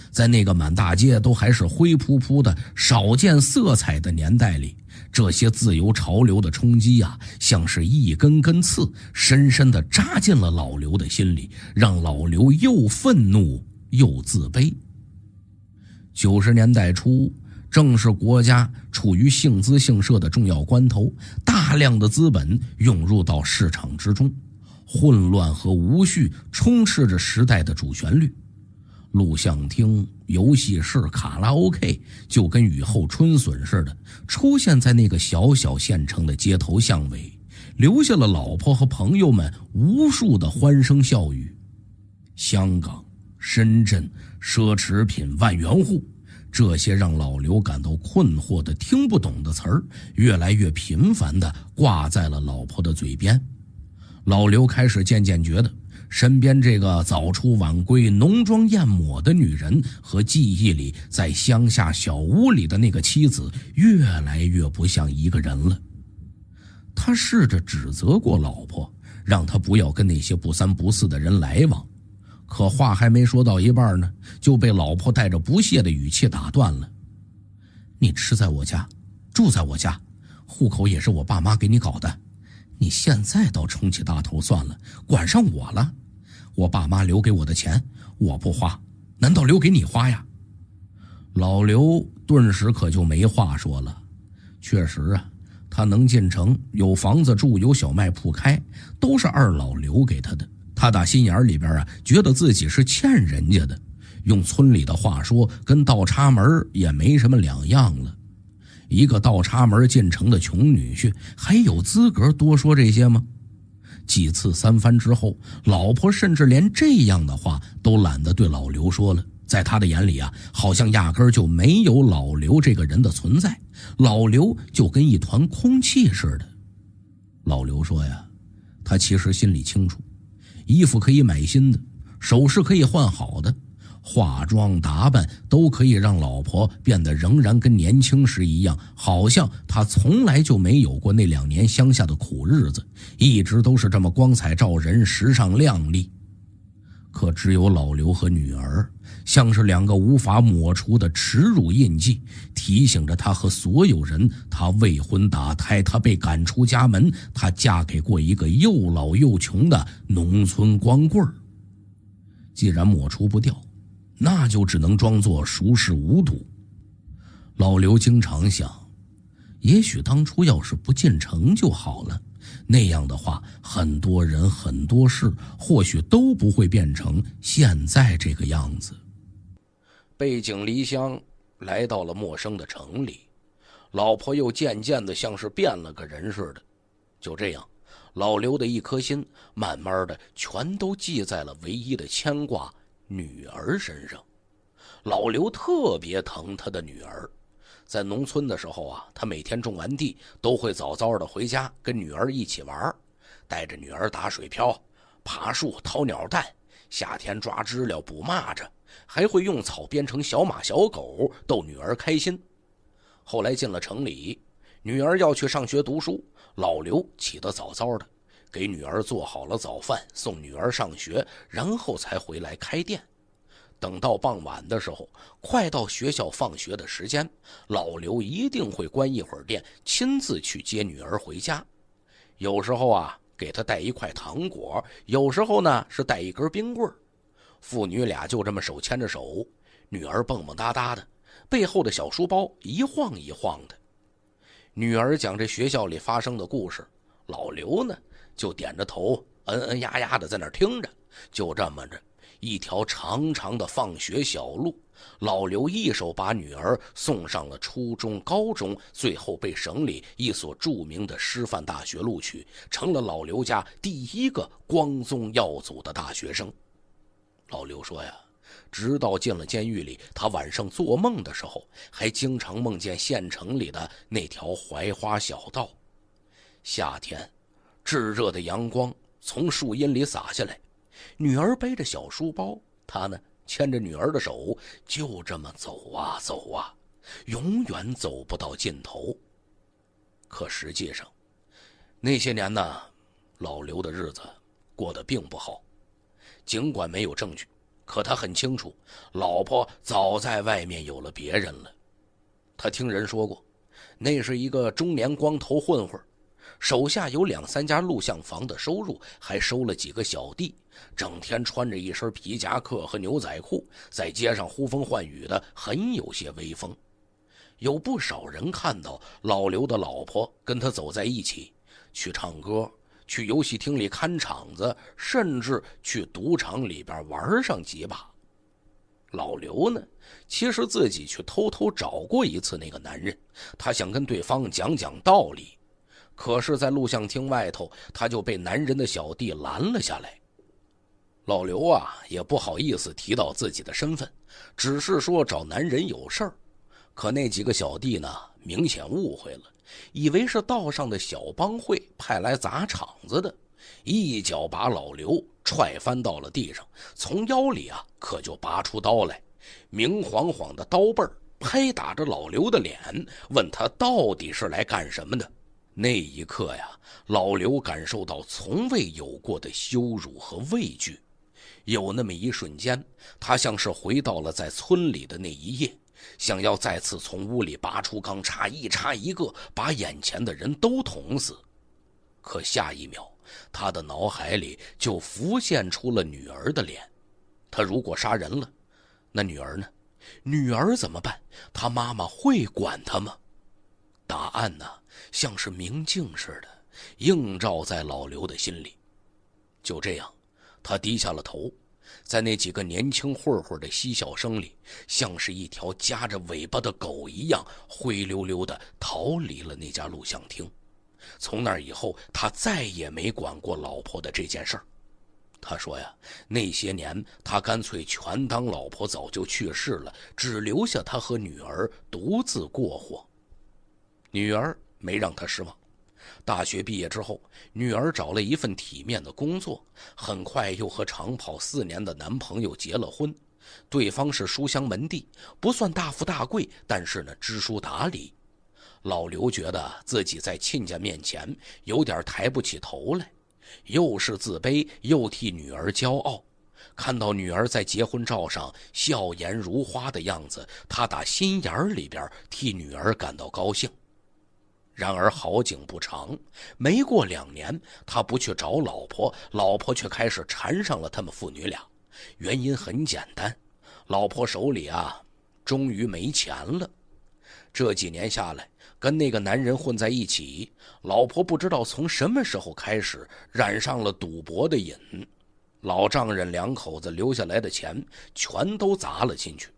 在那个满大街都还是灰扑扑的、少见色彩的年代里，这些自由潮流的冲击啊，像是一根根刺，深深的扎进了老刘的心里，让老刘又愤怒又自卑。九十年代初，正是国家处于性资性社的重要关头，大量的资本涌入到市场之中，混乱和无序充斥着时代的主旋律。录像厅、游戏室、卡拉 OK 就跟雨后春笋似的出现在那个小小县城的街头巷尾，留下了老婆和朋友们无数的欢声笑语。香港、深圳。奢侈品、万元户，这些让老刘感到困惑的、听不懂的词儿，越来越频繁地挂在了老婆的嘴边。老刘开始渐渐觉得，身边这个早出晚归、浓妆艳抹的女人，和记忆里在乡下小屋里的那个妻子，越来越不像一个人了。他试着指责过老婆，让她不要跟那些不三不四的人来往。可话还没说到一半呢，就被老婆带着不屑的语气打断了：“你吃在我家，住在我家，户口也是我爸妈给你搞的，你现在倒冲起大头算了，管上我了？我爸妈留给我的钱我不花，难道留给你花呀？”老刘顿时可就没话说了。确实啊，他能进城，有房子住，有小卖铺开，都是二老留给他的。他打心眼里边啊，觉得自己是欠人家的，用村里的话说，跟倒插门也没什么两样了。一个倒插门进城的穷女婿，还有资格多说这些吗？几次三番之后，老婆甚至连这样的话都懒得对老刘说了。在他的眼里啊，好像压根就没有老刘这个人的存在，老刘就跟一团空气似的。老刘说呀，他其实心里清楚。衣服可以买新的，首饰可以换好的，化妆打扮都可以让老婆变得仍然跟年轻时一样，好像她从来就没有过那两年乡下的苦日子，一直都是这么光彩照人、时尚靓丽。可只有老刘和女儿。像是两个无法抹除的耻辱印记，提醒着他和所有人：他未婚打胎，他被赶出家门，他嫁给过一个又老又穷的农村光棍既然抹除不掉，那就只能装作熟视无睹。老刘经常想，也许当初要是不进城就好了，那样的话，很多人、很多事，或许都不会变成现在这个样子。背井离乡，来到了陌生的城里，老婆又渐渐的像是变了个人似的。就这样，老刘的一颗心慢慢的全都记在了唯一的牵挂女儿身上。老刘特别疼他的女儿，在农村的时候啊，他每天种完地都会早早的回家，跟女儿一起玩，带着女儿打水漂、爬树、掏鸟蛋，夏天抓知了、捕蚂蚱。还会用草编成小马、小狗逗女儿开心。后来进了城里，女儿要去上学读书，老刘起得早早的，给女儿做好了早饭，送女儿上学，然后才回来开店。等到傍晚的时候，快到学校放学的时间，老刘一定会关一会儿店，亲自去接女儿回家。有时候啊，给她带一块糖果；有时候呢，是带一根冰棍儿。父女俩就这么手牵着手，女儿蹦蹦哒哒的，背后的小书包一晃一晃的。女儿讲这学校里发生的故事，老刘呢就点着头，嗯嗯呀呀的在那儿听着。就这么着，一条长长的放学小路，老刘一手把女儿送上了初中、高中，最后被省里一所著名的师范大学录取，成了老刘家第一个光宗耀祖的大学生。老刘说呀，直到进了监狱里，他晚上做梦的时候，还经常梦见县城里的那条槐花小道。夏天，炙热的阳光从树荫里洒下来，女儿背着小书包，他呢牵着女儿的手，就这么走啊走啊，永远走不到尽头。可实际上，那些年呢，老刘的日子过得并不好。尽管没有证据，可他很清楚，老婆早在外面有了别人了。他听人说过，那是一个中年光头混混，手下有两三家录像房的收入，还收了几个小弟，整天穿着一身皮夹克和牛仔裤，在街上呼风唤雨的，很有些威风。有不少人看到老刘的老婆跟他走在一起，去唱歌。去游戏厅里看场子，甚至去赌场里边玩上几把。老刘呢，其实自己去偷偷找过一次那个男人，他想跟对方讲讲道理，可是，在录像厅外头，他就被男人的小弟拦了下来。老刘啊，也不好意思提到自己的身份，只是说找男人有事儿，可那几个小弟呢，明显误会了。以为是道上的小帮会派来砸场子的，一脚把老刘踹翻到了地上，从腰里啊可就拔出刀来，明晃晃的刀背拍打着老刘的脸，问他到底是来干什么的。那一刻呀，老刘感受到从未有过的羞辱和畏惧，有那么一瞬间，他像是回到了在村里的那一夜。想要再次从屋里拔出钢叉，一叉一个，把眼前的人都捅死。可下一秒，他的脑海里就浮现出了女儿的脸。他如果杀人了，那女儿呢？女儿怎么办？他妈妈会管他吗？答案呢，像是明镜似的，映照在老刘的心里。就这样，他低下了头。在那几个年轻混混的嬉笑声里，像是一条夹着尾巴的狗一样，灰溜溜地逃离了那家录像厅。从那以后，他再也没管过老婆的这件事儿。他说呀，那些年他干脆全当老婆早就去世了，只留下他和女儿独自过活。女儿没让他失望。大学毕业之后，女儿找了一份体面的工作，很快又和长跑四年的男朋友结了婚。对方是书香门第，不算大富大贵，但是呢，知书达理。老刘觉得自己在亲家面前有点抬不起头来，又是自卑，又替女儿骄傲。看到女儿在结婚照上笑颜如花的样子，他打心眼里边替女儿感到高兴。然而好景不长，没过两年，他不去找老婆，老婆却开始缠上了他们父女俩。原因很简单，老婆手里啊，终于没钱了。这几年下来，跟那个男人混在一起，老婆不知道从什么时候开始染上了赌博的瘾，老丈人两口子留下来的钱全都砸了进去。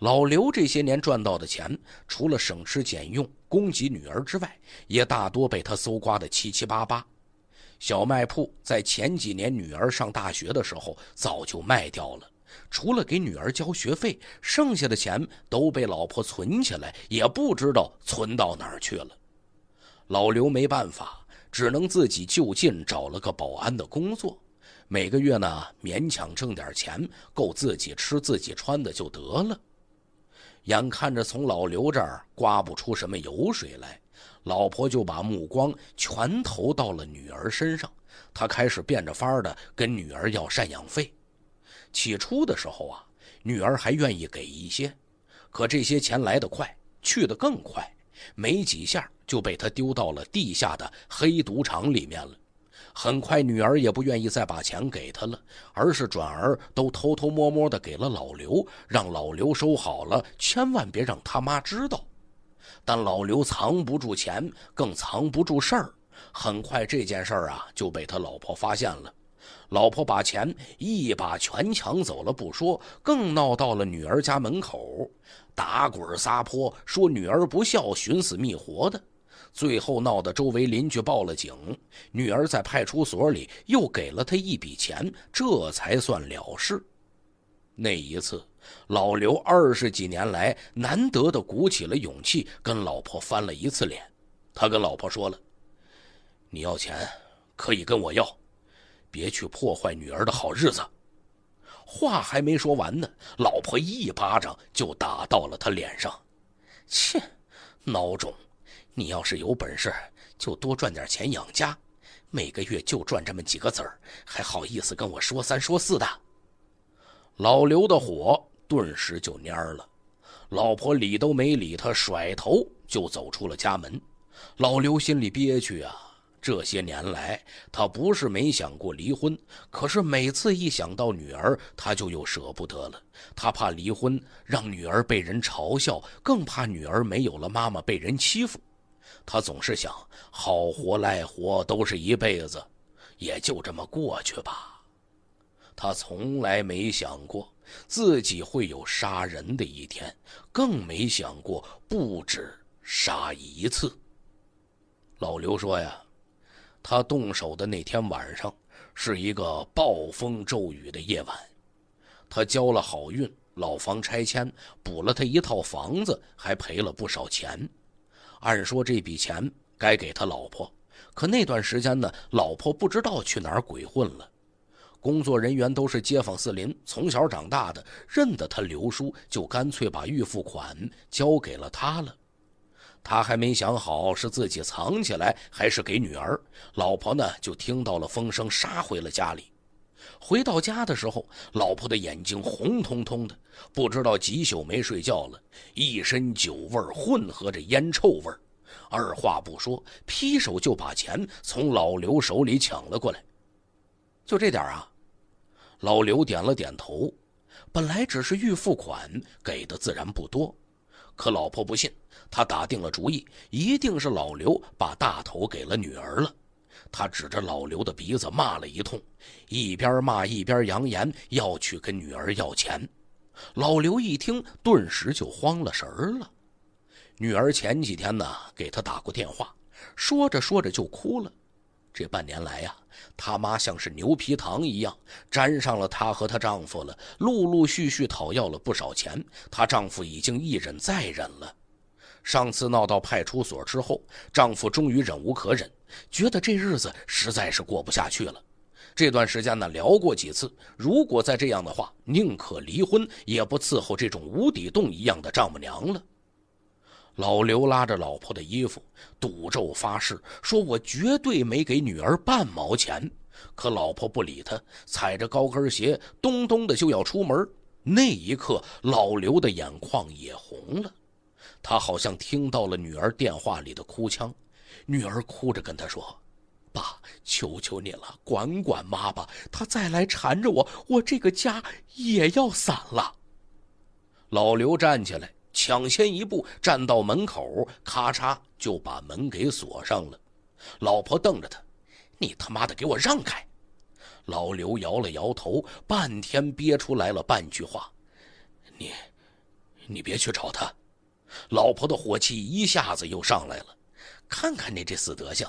老刘这些年赚到的钱，除了省吃俭用供给女儿之外，也大多被他搜刮的七七八八。小卖铺在前几年女儿上大学的时候早就卖掉了，除了给女儿交学费，剩下的钱都被老婆存起来，也不知道存到哪儿去了。老刘没办法，只能自己就近找了个保安的工作，每个月呢勉强挣点钱，够自己吃自己穿的就得了。眼看着从老刘这儿刮不出什么油水来，老婆就把目光全投到了女儿身上。她开始变着法的跟女儿要赡养费。起初的时候啊，女儿还愿意给一些，可这些钱来得快，去得更快，没几下就被他丢到了地下的黑赌场里面了。很快，女儿也不愿意再把钱给他了，而是转而都偷偷摸摸的给了老刘，让老刘收好了，千万别让他妈知道。但老刘藏不住钱，更藏不住事儿。很快这件事儿啊就被他老婆发现了，老婆把钱一把全抢走了不说，更闹到了女儿家门口，打滚撒泼，说女儿不孝，寻死觅活的。最后闹得周围邻居报了警，女儿在派出所里又给了他一笔钱，这才算了事。那一次，老刘二十几年来难得的鼓起了勇气，跟老婆翻了一次脸。他跟老婆说了：“你要钱，可以跟我要，别去破坏女儿的好日子。”话还没说完呢，老婆一巴掌就打到了他脸上，“切，孬种！”你要是有本事，就多赚点钱养家，每个月就赚这么几个子儿，还好意思跟我说三说四的。老刘的火顿时就蔫了，老婆理都没理他，甩头就走出了家门。老刘心里憋屈啊，这些年来他不是没想过离婚，可是每次一想到女儿，他就又舍不得了。他怕离婚让女儿被人嘲笑，更怕女儿没有了妈妈被人欺负。他总是想，好活赖活都是一辈子，也就这么过去吧。他从来没想过自己会有杀人的一天，更没想过不止杀一次。老刘说呀，他动手的那天晚上是一个暴风骤雨的夜晚，他交了好运，老房拆迁补了他一套房子，还赔了不少钱。按说这笔钱该给他老婆，可那段时间呢，老婆不知道去哪儿鬼混了。工作人员都是街坊四邻，从小长大的，认得他刘叔，就干脆把预付款交给了他了。他还没想好是自己藏起来，还是给女儿。老婆呢，就听到了风声，杀回了家里。回到家的时候，老婆的眼睛红彤彤的，不知道几宿没睡觉了，一身酒味混合着烟臭味二话不说，劈手就把钱从老刘手里抢了过来。就这点啊，老刘点了点头。本来只是预付款，给的自然不多，可老婆不信，她打定了主意，一定是老刘把大头给了女儿了。他指着老刘的鼻子骂了一通，一边骂一边扬言要去跟女儿要钱。老刘一听，顿时就慌了神儿了。女儿前几天呢给他打过电话，说着说着就哭了。这半年来呀，他妈像是牛皮糖一样粘上了他和她丈夫了，陆陆续续讨要了不少钱。她丈夫已经一忍再忍了。上次闹到派出所之后，丈夫终于忍无可忍，觉得这日子实在是过不下去了。这段时间呢，聊过几次，如果再这样的话，宁可离婚也不伺候这种无底洞一样的丈母娘了。老刘拉着老婆的衣服，赌咒发誓，说我绝对没给女儿半毛钱。可老婆不理他，踩着高跟鞋咚咚的就要出门。那一刻，老刘的眼眶也红了。他好像听到了女儿电话里的哭腔，女儿哭着跟他说：“爸，求求你了，管管妈吧，她再来缠着我，我这个家也要散了。”老刘站起来，抢先一步站到门口，咔嚓就把门给锁上了。老婆瞪着他：“你他妈的给我让开！”老刘摇了摇头，半天憋出来了半句话：“你，你别去找他。”老婆的火气一下子又上来了，看看你这死德行！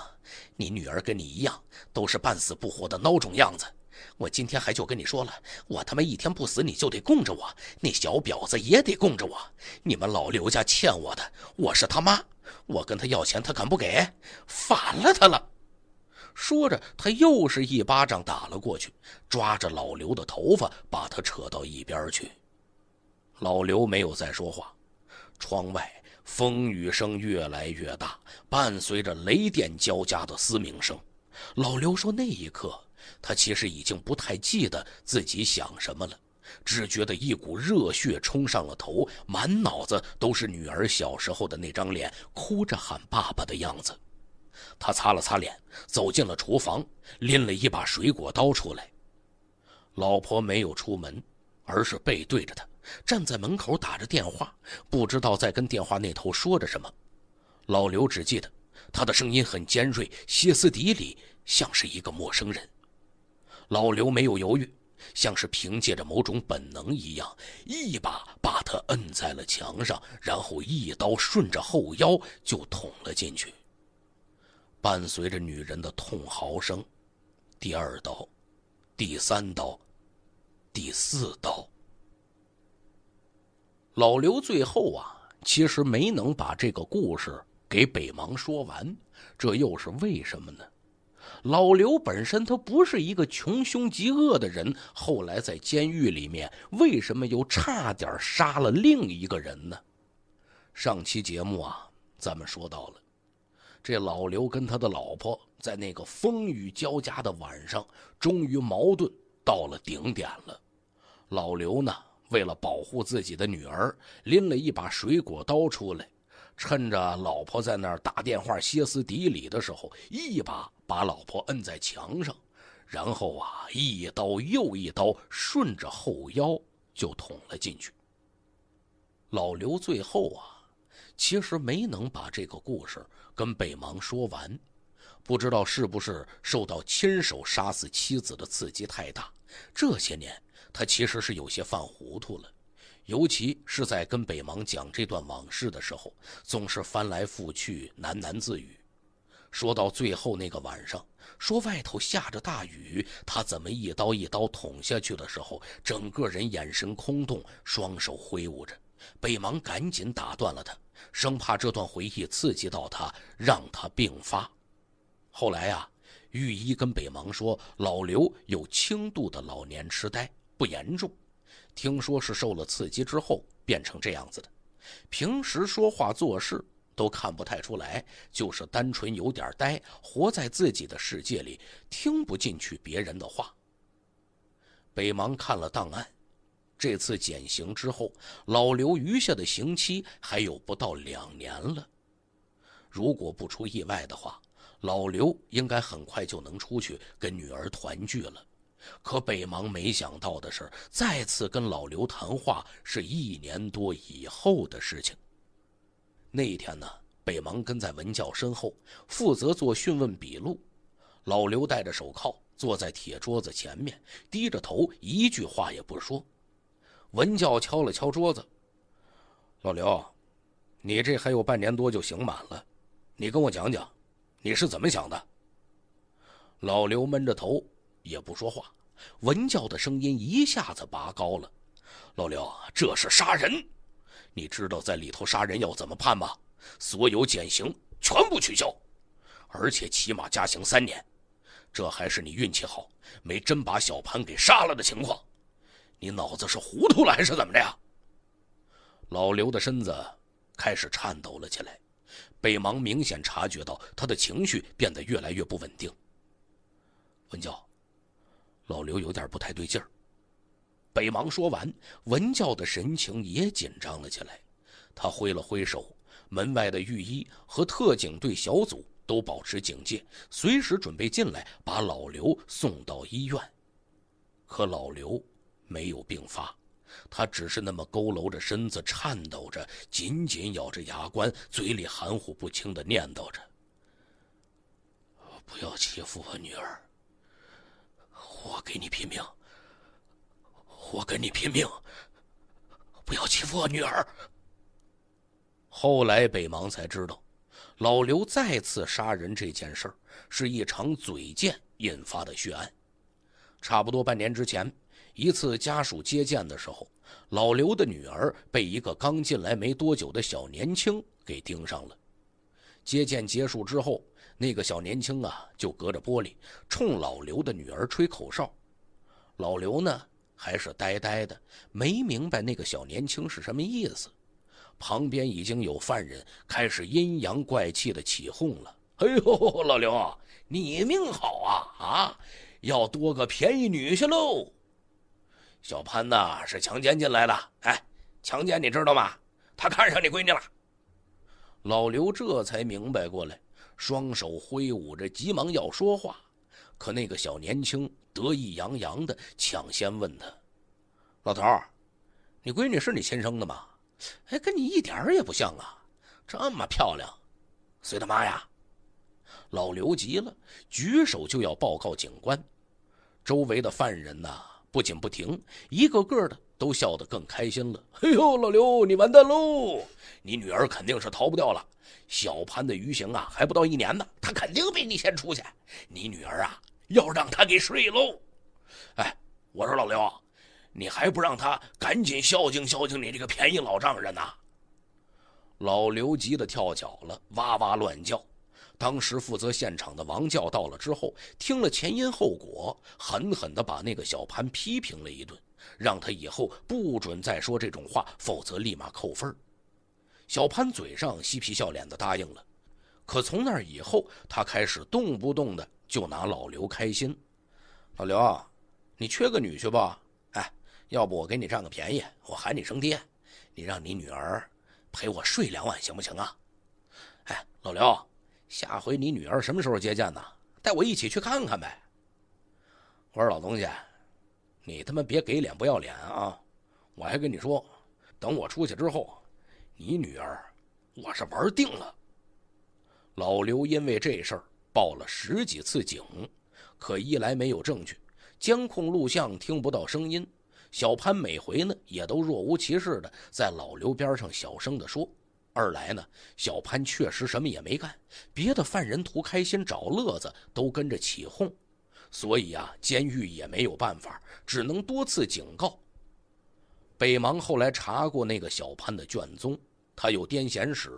你女儿跟你一样，都是半死不活的孬种样子。我今天还就跟你说了，我他妈一天不死你就得供着我，那小婊子也得供着我。你们老刘家欠我的，我是他妈，我跟他要钱他敢不给？反了他了！说着，他又是一巴掌打了过去，抓着老刘的头发把他扯到一边去。老刘没有再说话。窗外风雨声越来越大，伴随着雷电交加的嘶鸣声。老刘说：“那一刻，他其实已经不太记得自己想什么了，只觉得一股热血冲上了头，满脑子都是女儿小时候的那张脸，哭着喊爸爸的样子。”他擦了擦脸，走进了厨房，拎了一把水果刀出来。老婆没有出门，而是背对着他。站在门口打着电话，不知道在跟电话那头说着什么。老刘只记得他的声音很尖锐、歇斯底里，像是一个陌生人。老刘没有犹豫，像是凭借着某种本能一样，一把把他摁在了墙上，然后一刀顺着后腰就捅了进去。伴随着女人的痛嚎声，第二刀，第三刀，第四刀。老刘最后啊，其实没能把这个故事给北芒说完，这又是为什么呢？老刘本身他不是一个穷凶极恶的人，后来在监狱里面，为什么又差点杀了另一个人呢？上期节目啊，咱们说到了，这老刘跟他的老婆在那个风雨交加的晚上，终于矛盾到了顶点了，老刘呢？为了保护自己的女儿，拎了一把水果刀出来，趁着老婆在那儿打电话歇斯底里的时候，一把把老婆摁在墙上，然后啊，一刀又一刀顺着后腰就捅了进去。老刘最后啊，其实没能把这个故事跟北芒说完，不知道是不是受到亲手杀死妻子的刺激太大，这些年。他其实是有些犯糊涂了，尤其是在跟北芒讲这段往事的时候，总是翻来覆去喃喃自语。说到最后那个晚上，说外头下着大雨，他怎么一刀一刀捅下去的时候，整个人眼神空洞，双手挥舞着。北芒赶紧打断了他，生怕这段回忆刺激到他，让他病发。后来呀，御医跟北芒说，老刘有轻度的老年痴呆。不严重，听说是受了刺激之后变成这样子的。平时说话做事都看不太出来，就是单纯有点呆，活在自己的世界里，听不进去别人的话。北芒看了档案，这次减刑之后，老刘余下的刑期还有不到两年了。如果不出意外的话，老刘应该很快就能出去跟女儿团聚了。可北芒没想到的是，再次跟老刘谈话是一年多以后的事情。那天呢，北芒跟在文教身后，负责做讯问笔录。老刘戴着手铐，坐在铁桌子前面，低着头，一句话也不说。文教敲了敲桌子：“老刘，你这还有半年多就刑满了，你跟我讲讲，你是怎么想的？”老刘闷着头。也不说话，文教的声音一下子拔高了：“老刘，这是杀人！你知道在里头杀人要怎么判吗？所有减刑全部取消，而且起码加刑三年。这还是你运气好，没真把小潘给杀了的情况。你脑子是糊涂了还是怎么的呀？”老刘的身子开始颤抖了起来，北芒明显察觉到他的情绪变得越来越不稳定。文教。老刘有点不太对劲儿。北王说完，文教的神情也紧张了起来。他挥了挥手，门外的御医和特警队小组都保持警戒，随时准备进来把老刘送到医院。可老刘没有病发，他只是那么佝偻着身子，颤抖着，紧紧咬着牙关，嘴里含糊不清的念叨着：“不要欺负我女儿。”我给你拼命！我跟你拼命！不要欺负我女儿。后来北芒才知道，老刘再次杀人这件事儿是一场嘴贱引发的血案。差不多半年之前，一次家属接见的时候，老刘的女儿被一个刚进来没多久的小年轻给盯上了。接见结束之后。那个小年轻啊，就隔着玻璃冲老刘的女儿吹口哨。老刘呢，还是呆呆的，没明白那个小年轻是什么意思。旁边已经有犯人开始阴阳怪气的起哄了：“哎呦，老刘，你命好啊啊，要多个便宜女婿喽！”小潘呐是强奸进来的，哎，强奸你知道吗？他看上你闺女了。老刘这才明白过来。双手挥舞着，急忙要说话，可那个小年轻得意洋洋的抢先问他：“老头儿，你闺女是你亲生的吗？哎，跟你一点儿也不像啊，这么漂亮，随他妈呀？”老刘急了，举手就要报告警官，周围的犯人呢，不仅不停，一个个的。都笑得更开心了。哎呦，老刘，你完蛋喽！你女儿肯定是逃不掉了。小潘的余行啊，还不到一年呢，他肯定比你先出去。你女儿啊，要让他给睡喽！哎，我说老刘，你还不让他赶紧孝敬孝敬你这个便宜老丈人呐？老刘急得跳脚了，哇哇乱叫。当时负责现场的王教到了之后，听了前因后果，狠狠地把那个小潘批评了一顿。让他以后不准再说这种话，否则立马扣分小潘嘴上嬉皮笑脸的答应了，可从那以后，他开始动不动的就拿老刘开心。老刘，你缺个女婿不？哎，要不我给你占个便宜，我喊你声爹，你让你女儿陪我睡两晚行不行啊？哎，老刘，下回你女儿什么时候接见呢？带我一起去看看呗。我说老东西。你他妈别给脸不要脸啊！我还跟你说，等我出去之后，你女儿我是玩定了。老刘因为这事儿报了十几次警，可一来没有证据，监控录像听不到声音，小潘每回呢也都若无其事的在老刘边上小声的说；二来呢，小潘确实什么也没干，别的犯人图开心找乐子都跟着起哄。所以啊，监狱也没有办法，只能多次警告。北芒后来查过那个小潘的卷宗，他有癫痫史，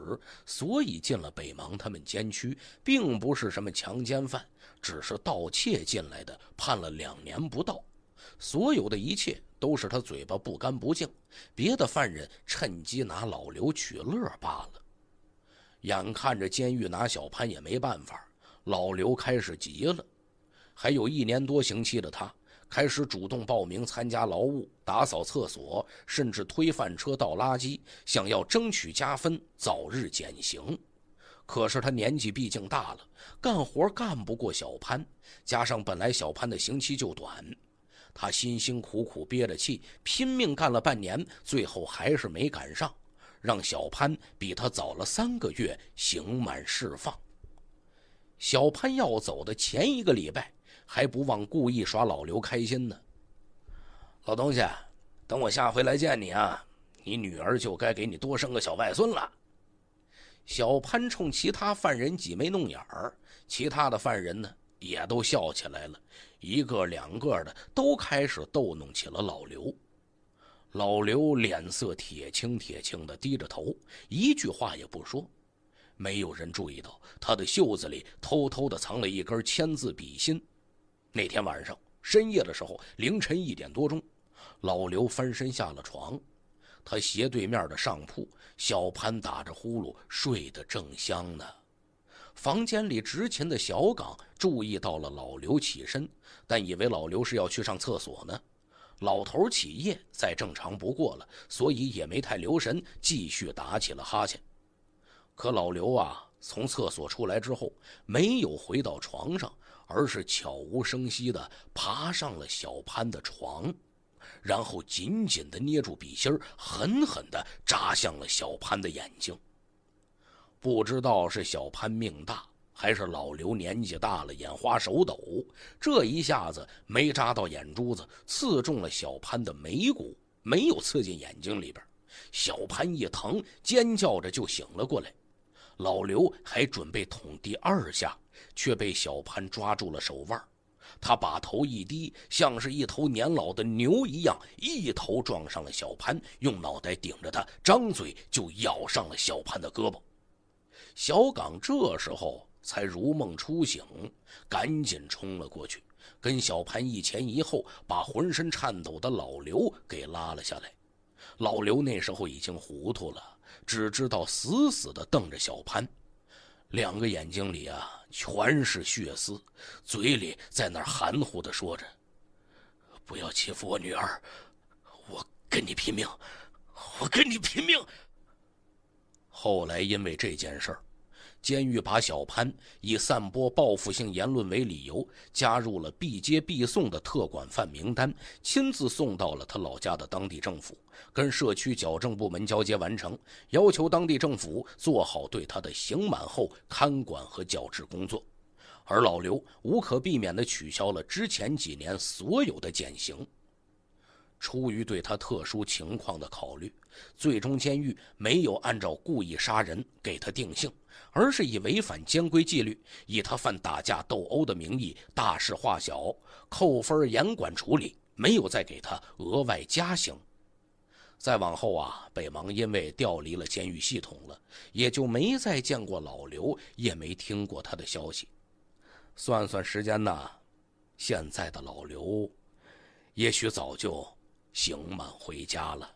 所以进了北芒他们监区，并不是什么强奸犯，只是盗窃进来的，判了两年不到。所有的一切都是他嘴巴不干不净，别的犯人趁机拿老刘取乐罢了。眼看着监狱拿小潘也没办法，老刘开始急了。还有一年多刑期的他，开始主动报名参加劳务，打扫厕所，甚至推饭车、倒垃圾，想要争取加分，早日减刑。可是他年纪毕竟大了，干活干不过小潘，加上本来小潘的刑期就短，他辛辛苦苦憋着气，拼命干了半年，最后还是没赶上，让小潘比他早了三个月刑满释放。小潘要走的前一个礼拜。还不忘故意耍老刘开心呢。老东西，等我下回来见你啊，你女儿就该给你多生个小外孙了。小潘冲其他犯人挤眉弄眼儿，其他的犯人呢也都笑起来了，一个两个的都开始逗弄起了老刘。老刘脸色铁青铁青的，低着头，一句话也不说。没有人注意到他的袖子里偷偷的藏了一根签字笔芯。那天晚上深夜的时候，凌晨一点多钟，老刘翻身下了床。他斜对面的上铺小潘打着呼噜，睡得正香呢。房间里值勤的小岗注意到了老刘起身，但以为老刘是要去上厕所呢。老头起夜再正常不过了，所以也没太留神，继续打起了哈欠。可老刘啊，从厕所出来之后，没有回到床上。而是悄无声息地爬上了小潘的床，然后紧紧地捏住笔芯狠狠地扎向了小潘的眼睛。不知道是小潘命大，还是老刘年纪大了眼花手抖，这一下子没扎到眼珠子，刺中了小潘的眉骨，没有刺进眼睛里边。小潘一疼，尖叫着就醒了过来。老刘还准备捅第二下。却被小潘抓住了手腕，他把头一低，像是一头年老的牛一样，一头撞上了小潘，用脑袋顶着他，张嘴就咬上了小潘的胳膊。小岗这时候才如梦初醒，赶紧冲了过去，跟小潘一前一后，把浑身颤抖的老刘给拉了下来。老刘那时候已经糊涂了，只知道死死地瞪着小潘。两个眼睛里啊全是血丝，嘴里在那含糊的说着：“不要欺负我女儿，我跟你拼命，我跟你拼命。”后来因为这件事儿。监狱把小潘以散播报复性言论为理由，加入了必接必送的特管犯名单，亲自送到了他老家的当地政府，跟社区矫正部门交接完成，要求当地政府做好对他的刑满后看管和矫治工作。而老刘无可避免的取消了之前几年所有的减刑。出于对他特殊情况的考虑，最终监狱没有按照故意杀人给他定性。而是以违反监规纪律，以他犯打架斗殴的名义大事化小，扣分严管处理，没有再给他额外加刑。再往后啊，北芒因为调离了监狱系统了，也就没再见过老刘，也没听过他的消息。算算时间呢，现在的老刘，也许早就刑满回家了。